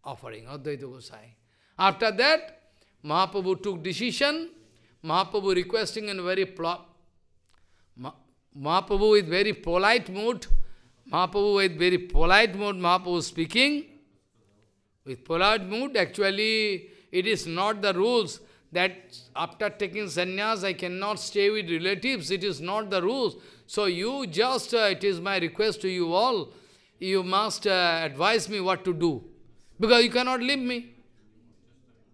offering Advaita Gosai. After that, Mahaprabhu took decision, Mahaprabhu requesting in very Mahaprabhu with very polite mood, Mahaprabhu with very polite mood, Mahaprabhu speaking, with polite mood, actually it is not the rules that after taking sannyas I cannot stay with relatives, it is not the rules. So you just, uh, it is my request to you all, you must uh, advise me what to do. Because you cannot leave me.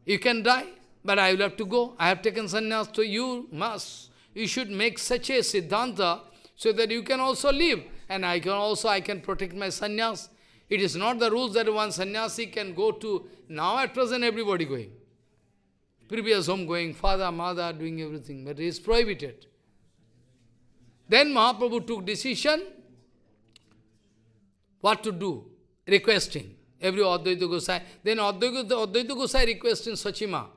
You can die, but I will have to go. I have taken sannyas, so you must you should make such a siddhanta so that you can also live. And I can also, I can protect my sannyas. It is not the rules that one sannyasi can go to, now at present everybody going. Previous home going, father, mother, doing everything, but it is prohibited. Then Mahaprabhu took decision, what to do, requesting. Every Advaita Gosai. Then Advaita, Advaita Gosai requesting Sachima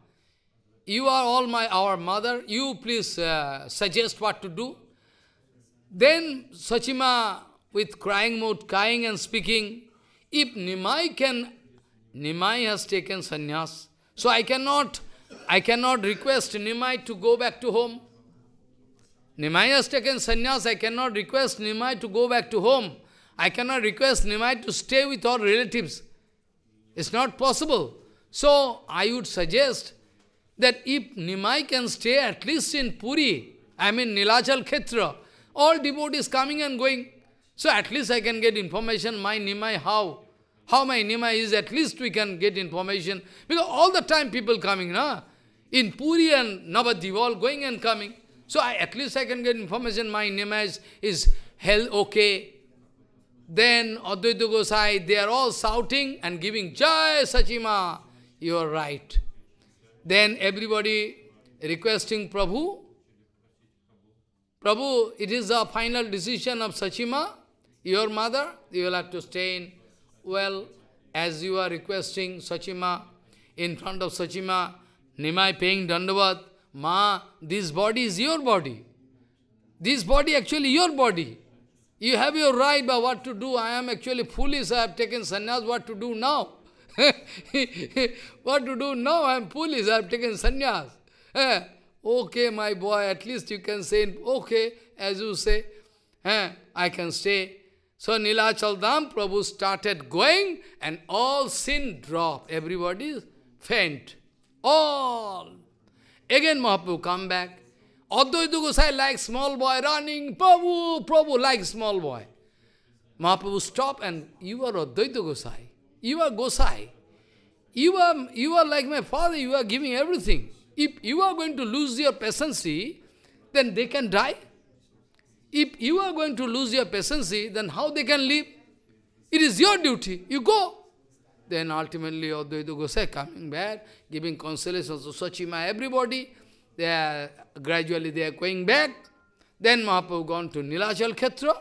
you are all my our mother, you please uh, suggest what to do. Then Sachima with crying mode, crying and speaking, if Nimai can, Nimai has taken sannyas, so I cannot, I cannot request Nimai to go back to home. Nimai has taken sannyas, I cannot request Nimai to go back to home. I cannot request Nimai to stay with our relatives. It's not possible. So I would suggest that if Nimai can stay at least in Puri, I mean Nilachal Khetra, all devotees coming and going. So at least I can get information, my Nimai how? How my Nimai is, at least we can get information. Because all the time people coming, na? In Puri and Navadivall all going and coming. So I, at least I can get information, my Nimai is, is hell okay. Then Advaita Gosai, they are all shouting and giving, Jai Sachima, you are right. Then everybody requesting Prabhu, Prabhu, it is the final decision of Sachima, your mother, you will have to stay in. Well, as you are requesting Sachima, in front of Sachima, Nimai paying Dandavat, Ma, this body is your body. This body actually your body. You have your right, but what to do? I am actually foolish, I have taken sannyas, what to do now? what to do now? I am police. I have taken sannyas. Eh? Okay, my boy, at least you can say, okay, as you say, eh? I can stay. So Nilachal dam. Prabhu started going and all sin dropped. Everybody faint. All. Again Mahaprabhu come back. Advaita Gosai like small boy running, Prabhu, Prabhu like small boy. Mahaprabhu stop and you are Advaita Gosai. You are Gosai. You are, you are like my father, you are giving everything. If you are going to lose your patience, then they can die. If you are going to lose your patience, then how they can live? It is your duty. You go. Then ultimately Advaita Gosai coming back, giving consolation to Sachima, everybody. They are, gradually they are going back. Then Mahaprabhu gone to Nilachal Khetra.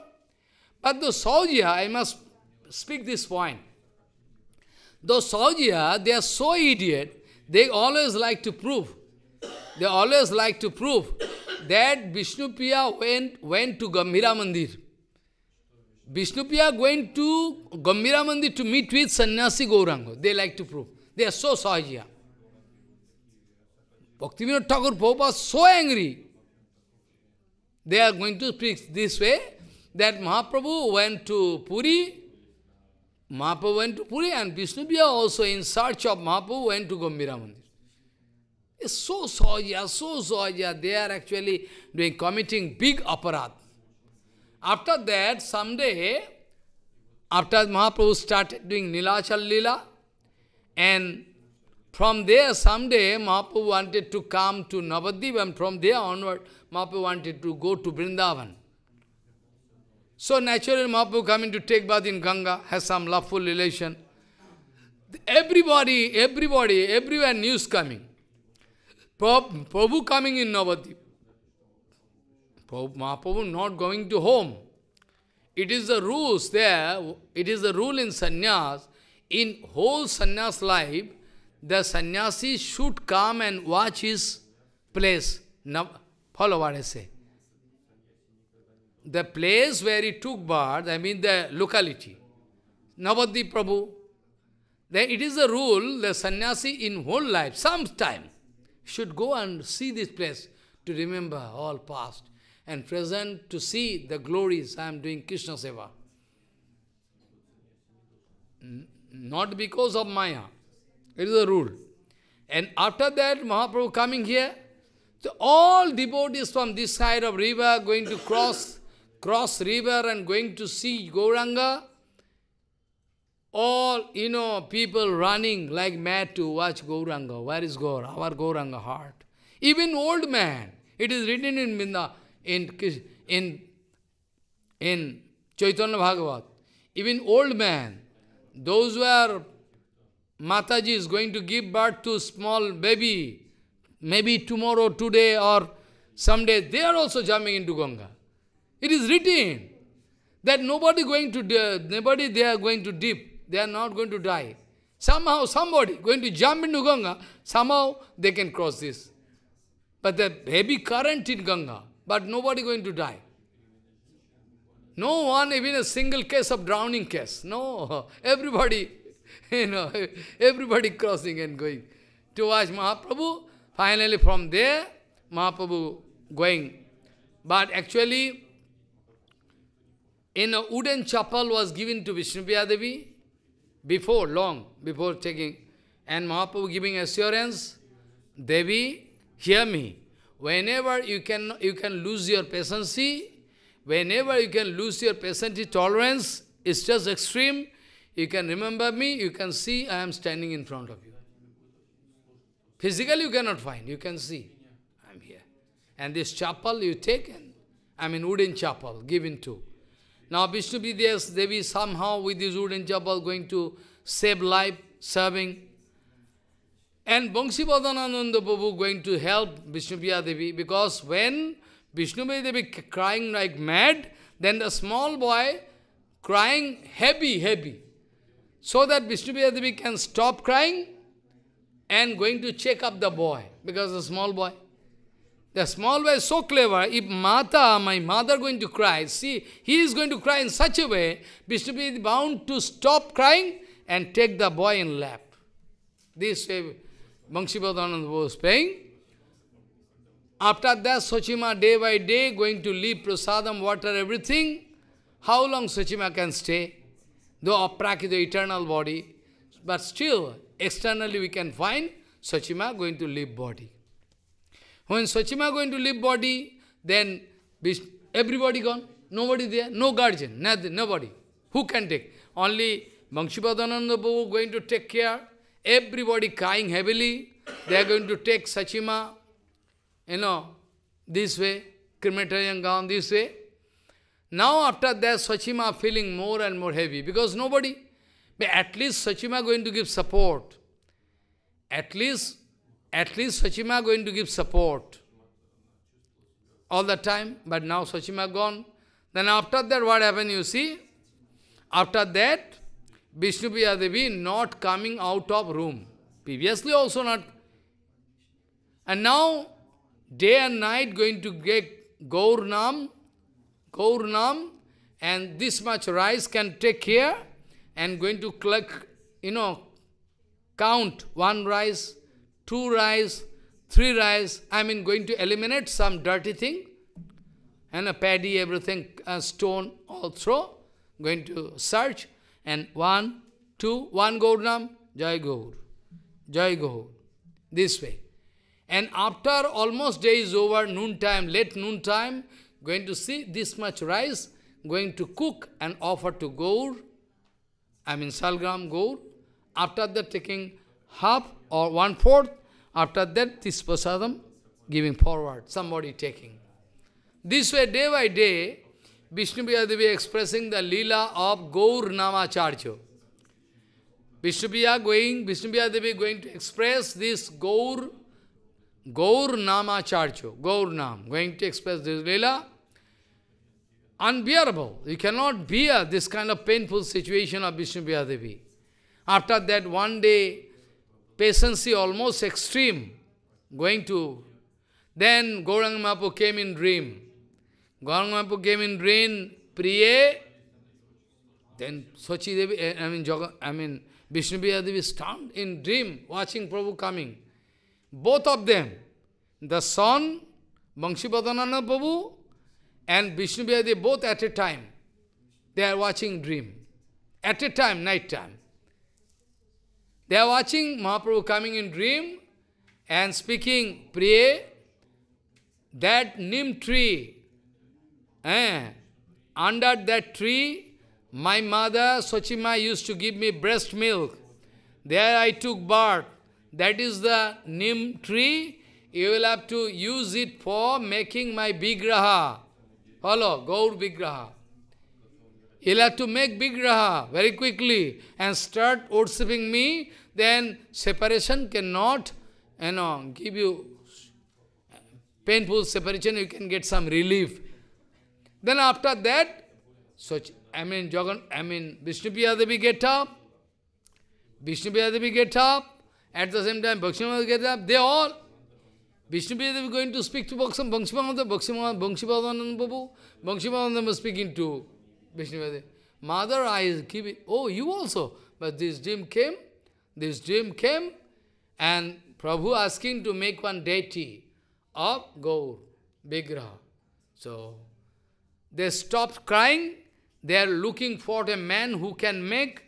But the Saujya, I must speak this point. Those saudia, they are so idiot, they always like to prove, they always like to prove that Vishnupriya went, went to Gambhira Mandir. Vishnupriya went to Gambhira Mandir to meet with Sannyasi Gauranga. They like to prove. They are so Sahajiya. Bhaktivinoda Thakur Prabhupada so angry. They are going to speak this way that Mahaprabhu went to Puri Mahaprabhu went to Puri and Vishnubhya also in search of Mahaprabhu went to Gambira Mandir. It's so soja, so soja, they are actually doing, committing big aparat. After that, someday, after Mahaprabhu started doing Nilachal Lila, and from there, someday, Mahaprabhu wanted to come to Navadip, and from there onward, Mahaprabhu wanted to go to Vrindavan. So naturally Mahaprabhu coming to take bath in Ganga has some loveful relation. Everybody, everybody, everywhere news coming. Prabhu coming in Navadip. Mahaprabhu not going to home. It is the rules there, it is the rule in sannyas. In whole sannyas life, the sannyasi should come and watch his place. Now, follow what I say the place where he took birth, I mean the locality, Navadip Prabhu, then it is a rule the sannyasi in whole life, sometime, should go and see this place to remember all past and present to see the glories I am doing Krishna Seva. Not because of Maya. It is a rule. And after that, Mahaprabhu coming here, so all devotees from this side of river going to cross cross river and going to see Gauranga, all, you know, people running like mad to watch Gauranga. Where is Gaur? Our Gauranga heart. Even old man, it is written in Minda in, in, in Chaitanya Bhagavat. Even old man, those who are Mataji is going to give birth to small baby, maybe tomorrow, today or someday, they are also jumping into Ganga. It is written that nobody going to uh, nobody they are going to dip. They are not going to die. Somehow somebody going to jump into Ganga. Somehow they can cross this. But the heavy current in Ganga. But nobody going to die. No one, even a single case of drowning case. No, everybody, you know, everybody crossing and going to watch Mahaprabhu. Finally, from there, Mahaprabhu going. But actually, in a wooden chapel was given to Vishnupriya Devi before, long before taking. And Mahaprabhu giving assurance, Devi, hear me. Whenever you can, you can lose your patience, whenever you can lose your patience, tolerance, it's just extreme, you can remember me, you can see I am standing in front of you. Physically you cannot find, you can see I am here. And this chapel you take, and, I mean wooden chapel given to now Vishnu Vidyas Devi somehow with his wooden chapel going to save life, serving. And Bangsi Badanananda Prabhu going to help Vishnu Devi because when Vishnu Devi crying like mad, then the small boy crying heavy, heavy. So that Vishnu Devi can stop crying and going to check up the boy because the small boy. The small boy is so clever. If Mata, my mother, going to cry, see, he is going to cry in such a way, Vishnu is bound to stop crying and take the boy in lap. This way, Bangshibhadananda was paying. After that, Sochima day by day going to leave prasadam, water, everything. How long Sochima can stay? Though aprakita, the eternal body, but still, externally we can find Sochima going to leave body. When Swachima going to leave body, then everybody gone, nobody there, no guardian, nothing, nobody. Who can take? Only Bhangshipadananda Babu going to take care, everybody crying heavily, they are going to take Sachima, you know, this way, crematorium gone this way. Now after that, Sachima feeling more and more heavy, because nobody, but at least Sachima going to give support. At least at least Sachima going to give support all the time, but now Sachima gone. Then after that, what happened, you see? After that, Vishnupriya Devi not coming out of room. Previously also not. And now, day and night going to get Gaurnam, Gaurnam, and this much rice can take here, and going to collect, you know, count one rice, two rice, three rice, I mean going to eliminate some dirty thing, and a paddy, everything, a stone also, going to search, and one, two, one Gaurnam, Jai Gaur, Jai Gaur, this way. And after almost day is over, noon time, late noon time, going to see this much rice, going to cook and offer to Gaur, I mean Salgram Gaur, after that taking half or one-fourth, after that this prasadam giving forward, somebody taking. This way, day by day, Vishnu Devi expressing the lila of Gaur Namacharya. Vishnupriya going, Vishnu Devi going to express this Gaur, Gaur Namacharya, Gaur Nam, going to express this lila. Unbearable. You cannot bear this kind of painful situation of Vishnu Devi. After that, one day, patience almost extreme, going to. Then Gauranga Mahaprabhu came in dream. Gauranga Mahaprabhu came in dream, Priye, then Sochi Devi, eh, I mean, Joga, I mean Vishnu Devi stand in dream, watching Prabhu coming. Both of them, the son, Bangshipadanana Prabhu, and Vishnu Devi, both at a time, they are watching dream. At a time, night time. They are watching Mahaprabhu coming in dream and speaking, pray that nim tree, eh, under that tree, my mother Sochima used to give me breast milk. There I took birth. That is the nim tree. You will have to use it for making my vigraha. Follow, Gaur vigraha. You'll have to make vigraha very quickly and start worshipping me, then separation cannot, you know, give you painful separation, you can get some relief. Then after that, such I mean Jagan, I mean Vishnu Devi get up, get up, at the same time Bhakshimana get up, they all Vishnu Devi going to speak to Bhakshim, Bhakshimana, Bhakshimana, Bhakshimadananda Babu, Bhakshimadananda was speaking to Mother, I keep it. Oh, you also. But this dream came, this dream came, and Prabhu asking to make one deity of Gaur, Vigraha. So, they stopped crying. They are looking for a man who can make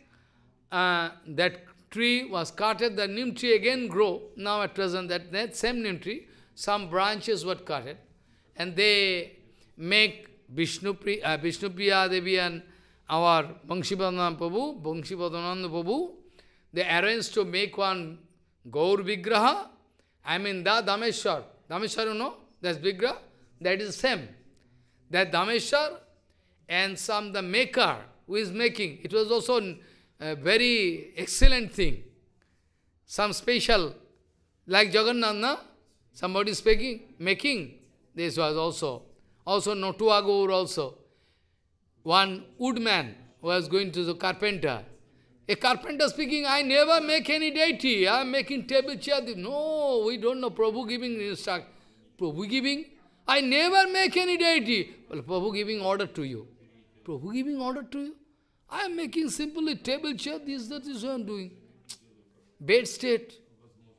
uh, that tree was cutted, the nim tree again grow. Now at present, that, that same nim tree, some branches were cutted. And they make Vishnupriya, uh, Vishnupriya Devi and our Bangshibhadananda Prabhu, Bangshibhadananda Prabhu, they arranged to make one Gaur Vigraha, I mean the Dameshwar. Dameshwar, you know, that's Vigraha, that is same. That Dameshwar and some the maker who is making, it was also a very excellent thing. Some special, like Jagannath, somebody speaking, making, this was also also Notuagur also. One woodman was going to the carpenter. A carpenter speaking, I never make any deity, I am making table chair. No, we don't know Prabhu giving instruction. Prabhu giving? I never make any deity. Well, Prabhu giving order to you. Prabhu giving order to you? I am making simply table chair, this, that is what I am doing. Bed state.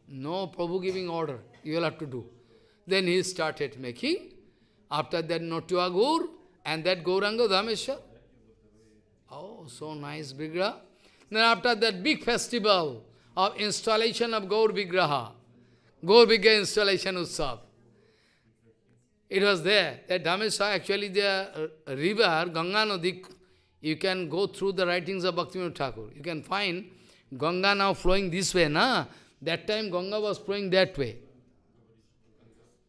No, Prabhu giving order. You will have to do. Then he started making after that Notua Gaur and that Gauranga Dhamesha. Oh, so nice bigra. Then after that big festival of installation of Gaur Vigraha. Gaur Vigraha installation Utsav. It was there. That Dhamesha, actually the uh, river, Ganga Nadi, you can go through the writings of Bhaktivinoda Thakur. You can find Ganga now flowing this way, na? That time Ganga was flowing that way.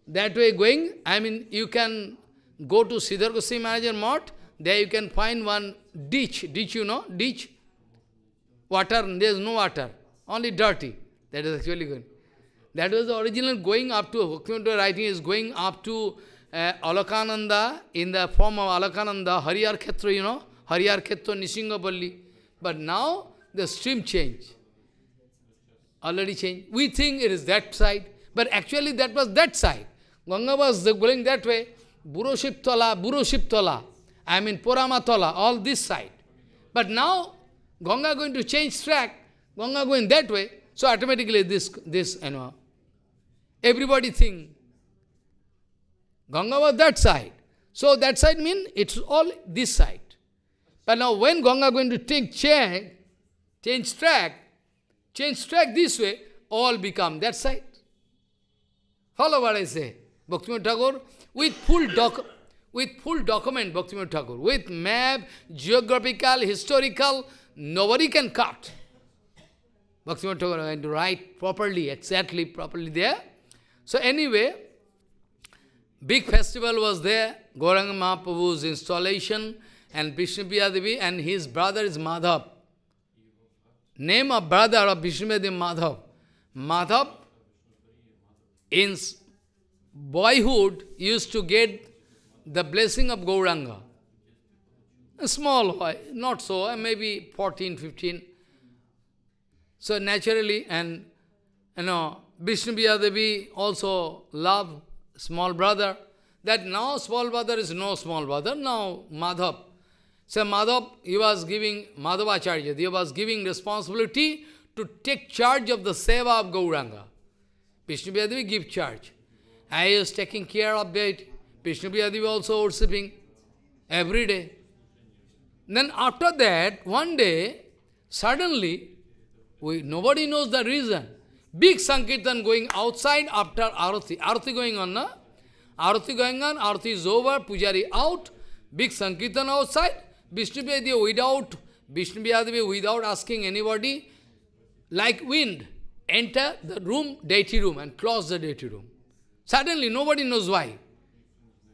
That way going, I mean, you can go to Siddhar Goswami Maharaj there you can find one ditch, ditch you know, ditch, water, there is no water, only dirty. That is actually going. That was the original going up to, Bhaktivinoda writing is going up to uh, Alakananda, in the form of Alakananda, Hariyar Khetra, you know, Hariyar Khetra, Nisingaballi. But now, the stream changed. Already changed. We think it is that side, but actually that was that side. Ganga was going that way. Burushiptala, Burushiptala, I mean Poramatala, all this side. But now, Ganga going to change track, Ganga going that way, so automatically this, this, you know, everybody think, Ganga was that side. So that side means it's all this side. But now when Ganga going to take change, change track, change track this way, all become that side. Follow what I say. Bhaktivinoda Thakur, with full doc with full document, Bhaktivinoda Thakur, with map, geographical, historical, nobody can cut. Bhaktivinoda Thakur going to write properly, exactly, properly there. So anyway, big festival was there, Gauranga Mahaprabhu's installation, and Vishnupriya Devi, and his brother is Madhav. Name of brother of Vishnupriya Devi Madhav. Madhav in boyhood used to get the blessing of Gauranga. A small boy, not so, uh, maybe 14, 15. So naturally, and you know, Vishnu Devi also love small brother. That now small brother is no small brother, now Madhav. So Madhav, he was giving, charge. he was giving responsibility to take charge of the seva of Gauranga. Vishnu Devi give charge. I was taking care of it. Vishnu was also worshipping every day. Then after that, one day, suddenly, we, nobody knows the reason. Big Sankirtan going outside after Arati. Arati going on, na? Arati going on, Arati is over, Pujari out, big Sankirtan outside, Vishnu Bhyadevi without, Vishnu Bhyadevi without asking anybody, like wind, enter the room, deity room and close the deity room. Suddenly, nobody knows why.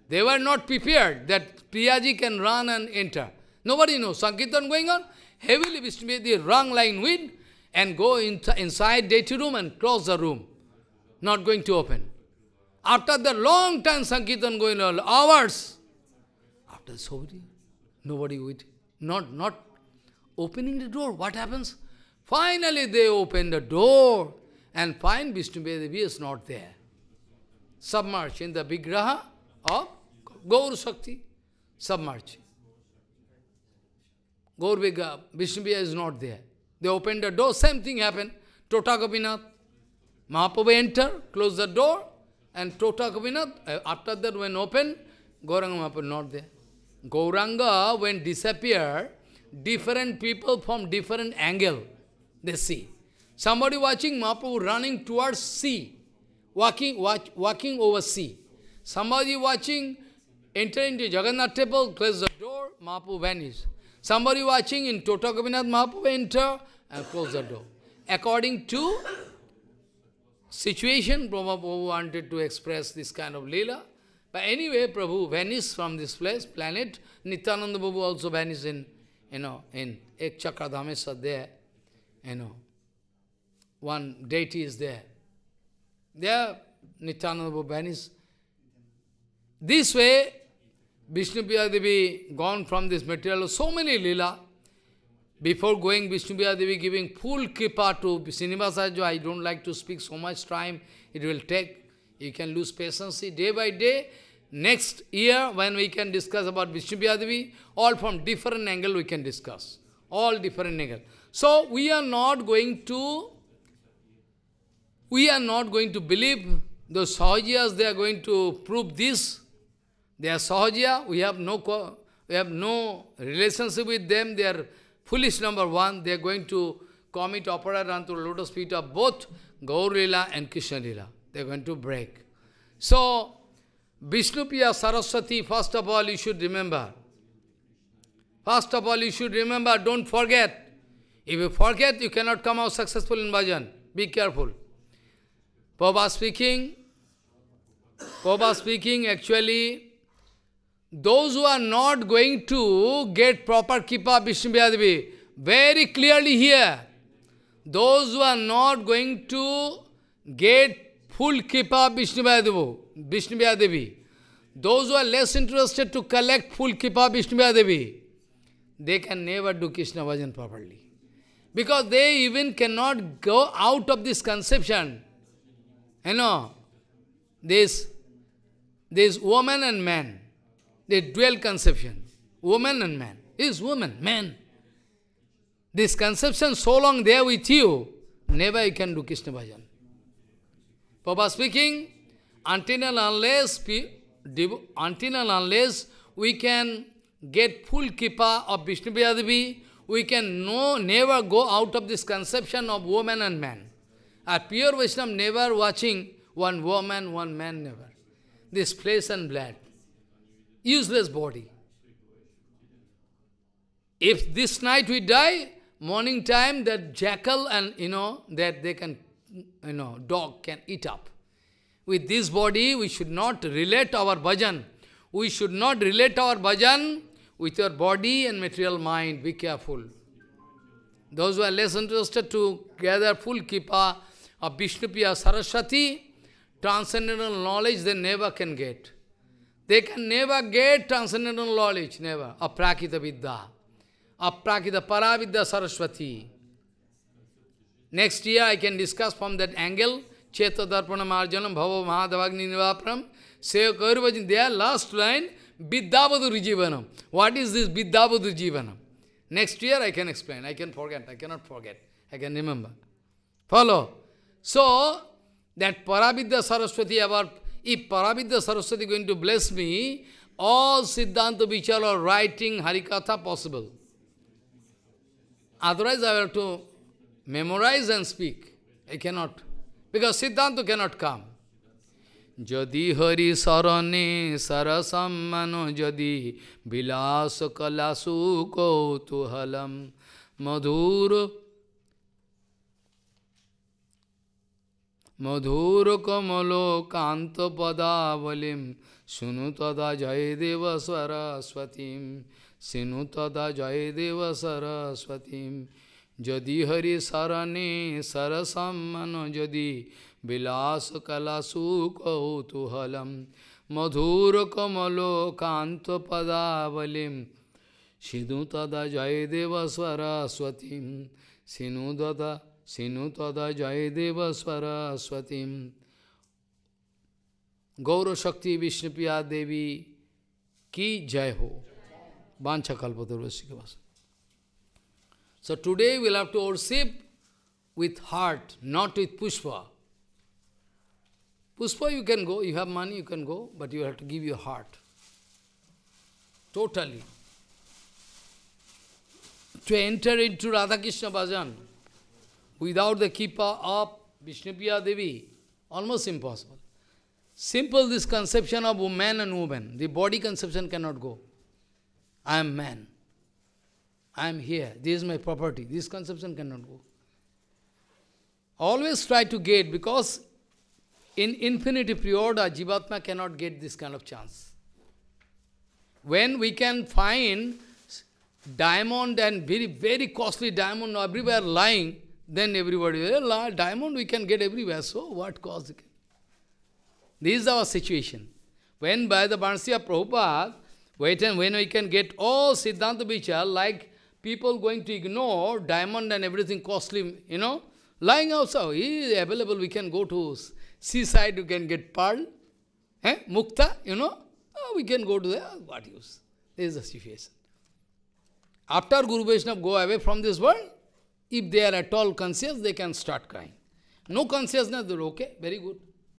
They were not prepared that Priyaji can run and enter. Nobody knows. Sankirtan going on, heavily with the wrong line wind and go in inside deity room and close the room. Not going to open. After the long time Sankirtan going on, hours. After Sobri, nobody with not not opening the door. What happens? Finally they open the door and find Vishnu Devi is not there. submerged in the Vigraha of Gaur Shakti, submerged. Gaur Vigraha, Vishnubhya is not there. They opened the door, same thing happened. Tota Gopinath, Mahaprabhu enter, close the door, and Tota Gopinath, after that when opened, Gauranga Mahaprabhu not there. Gauranga, when disappear, different people from different angle, they see. Somebody watching Mahaprabhu running towards sea. walking, watch, walking over sea. Somebody watching, enter into Jagannath temple, close the door, Mahaprabhu vanish. Somebody watching in Tota Gopinath Mahaprabhu enter and close the door. According to situation, Prabhupada wanted to express this kind of lila. But anyway, Prabhu vanished from this place, planet. Nityananda Prabhu also vanished in, you know, in Ek Chakradhamesa there, you know. One deity is there. There, Nityananda Bhuvan This way, Vishnu Devi gone from this material, so many lila. Before going, Vishnu Devi giving full kripa to Srinivasaraju. I don't like to speak so much time. It will take. You can lose patience. Day by day, next year, when we can discuss about Vishnu Devi, all from different angle we can discuss. All different angle. So, we are not going to we are not going to believe those Sahajiyas, they are going to prove this. They are Sahajiya, we have no we have no relationship with them, they are foolish number one, they are going to commit opera unto the lotus feet of both Gaurila and Krishna Lila. They are going to break. So, Vishnupriya Saraswati, first of all, you should remember. First of all, you should remember, don't forget. If you forget, you cannot come out successful in bhajan. Be careful. Papa speaking, Papa speaking, actually, those who are not going to get proper Kippa Vishnu very clearly here, those who are not going to get full Kippa Vishnu those who are less interested to collect full Kippa Vishnu they can never do Krishna Bhajan properly. Because they even cannot go out of this conception you know, this, this woman and man, the dual conception, woman and man, is woman, man. This conception so long there with you, never you can do Krishna bhajan. Papa speaking, until and unless, until and unless we can get full kippa of Vishnu Devi, we can no, never go out of this conception of woman and man. A pure Vaishnava never watching one woman, one man, never. This flesh and blood, useless body. If this night we die, morning time that jackal and, you know, that they can, you know, dog can eat up. With this body, we should not relate our bhajan. We should not relate our bhajan with your body and material mind. Be careful. Those who are less interested to gather full kipa of Vishnupriya Saraswati, transcendental knowledge they never can get. They can never get transcendental knowledge, never. Aprakita Vidya, Aprakita Paravidya Saraswati. Next year I can discuss from that angle, Cheta marjanam Arjanam Bhava Mahadavagni Nivapram, Seva their last line, Vidyabhadu Jivanam. What is this Vidyabhadu Jivanam? Next year I can explain, I can forget, I cannot forget, I can remember. Follow? So, that Paravidya Saraswati, our, if Paravidya Saraswati going to bless me, all Siddhanta Vichara writing Harikatha possible. Otherwise, I have to memorize and speak. I cannot. Because Siddhanta cannot come. Jadi Hari Sarane Sarasam Mano Jadi Vilas Kalasu Kautuhalam Madhur मधुरकमलोकान्तपदावलिं शृणु तदा जयदेव सरस्वतीं शृणु तदा जयदेव सरस्वतीं यदि हरिशरणे सरसं मनो यदि विलासकलासुकौतूहलं मधुरकमलोकान्तपदावलिं शृणु तदा जयदेव सरस्वतीं शृणु तदा Sinu jayadeva swaraswatim Gaura Shakti Vishnupiya Devi ki jai ho. Vancha kalpatarvasikavasa. So today we'll have to worship with heart, not with pushpa. Pushpa you can go, you have money, you can go, but you have to give your heart. Totally. To enter into Radha Krishna Bhajan, without the kippa of Vishnupriya Devi, almost impossible. Simple this conception of man and woman, the body conception cannot go. I am man. I am here. This is my property. This conception cannot go. Always try to get, because in infinity priorda, Jivatma cannot get this kind of chance. When we can find diamond and very, very costly diamond everywhere lying, then everybody, eh, diamond we can get everywhere, so what cause? This is our situation. When by the Bansiya Prabhupada, when we can get all Siddhanta Vichar, like people going to ignore diamond and everything costly, you know, lying outside, he is available, we can go to seaside, we can get pearl, eh? mukta, you know, oh, we can go to there, ah, what use? This is the situation. After Guru Vaishnava go away from this world, if they are at all conscious, they can start crying. No consciousness, they're okay, very good.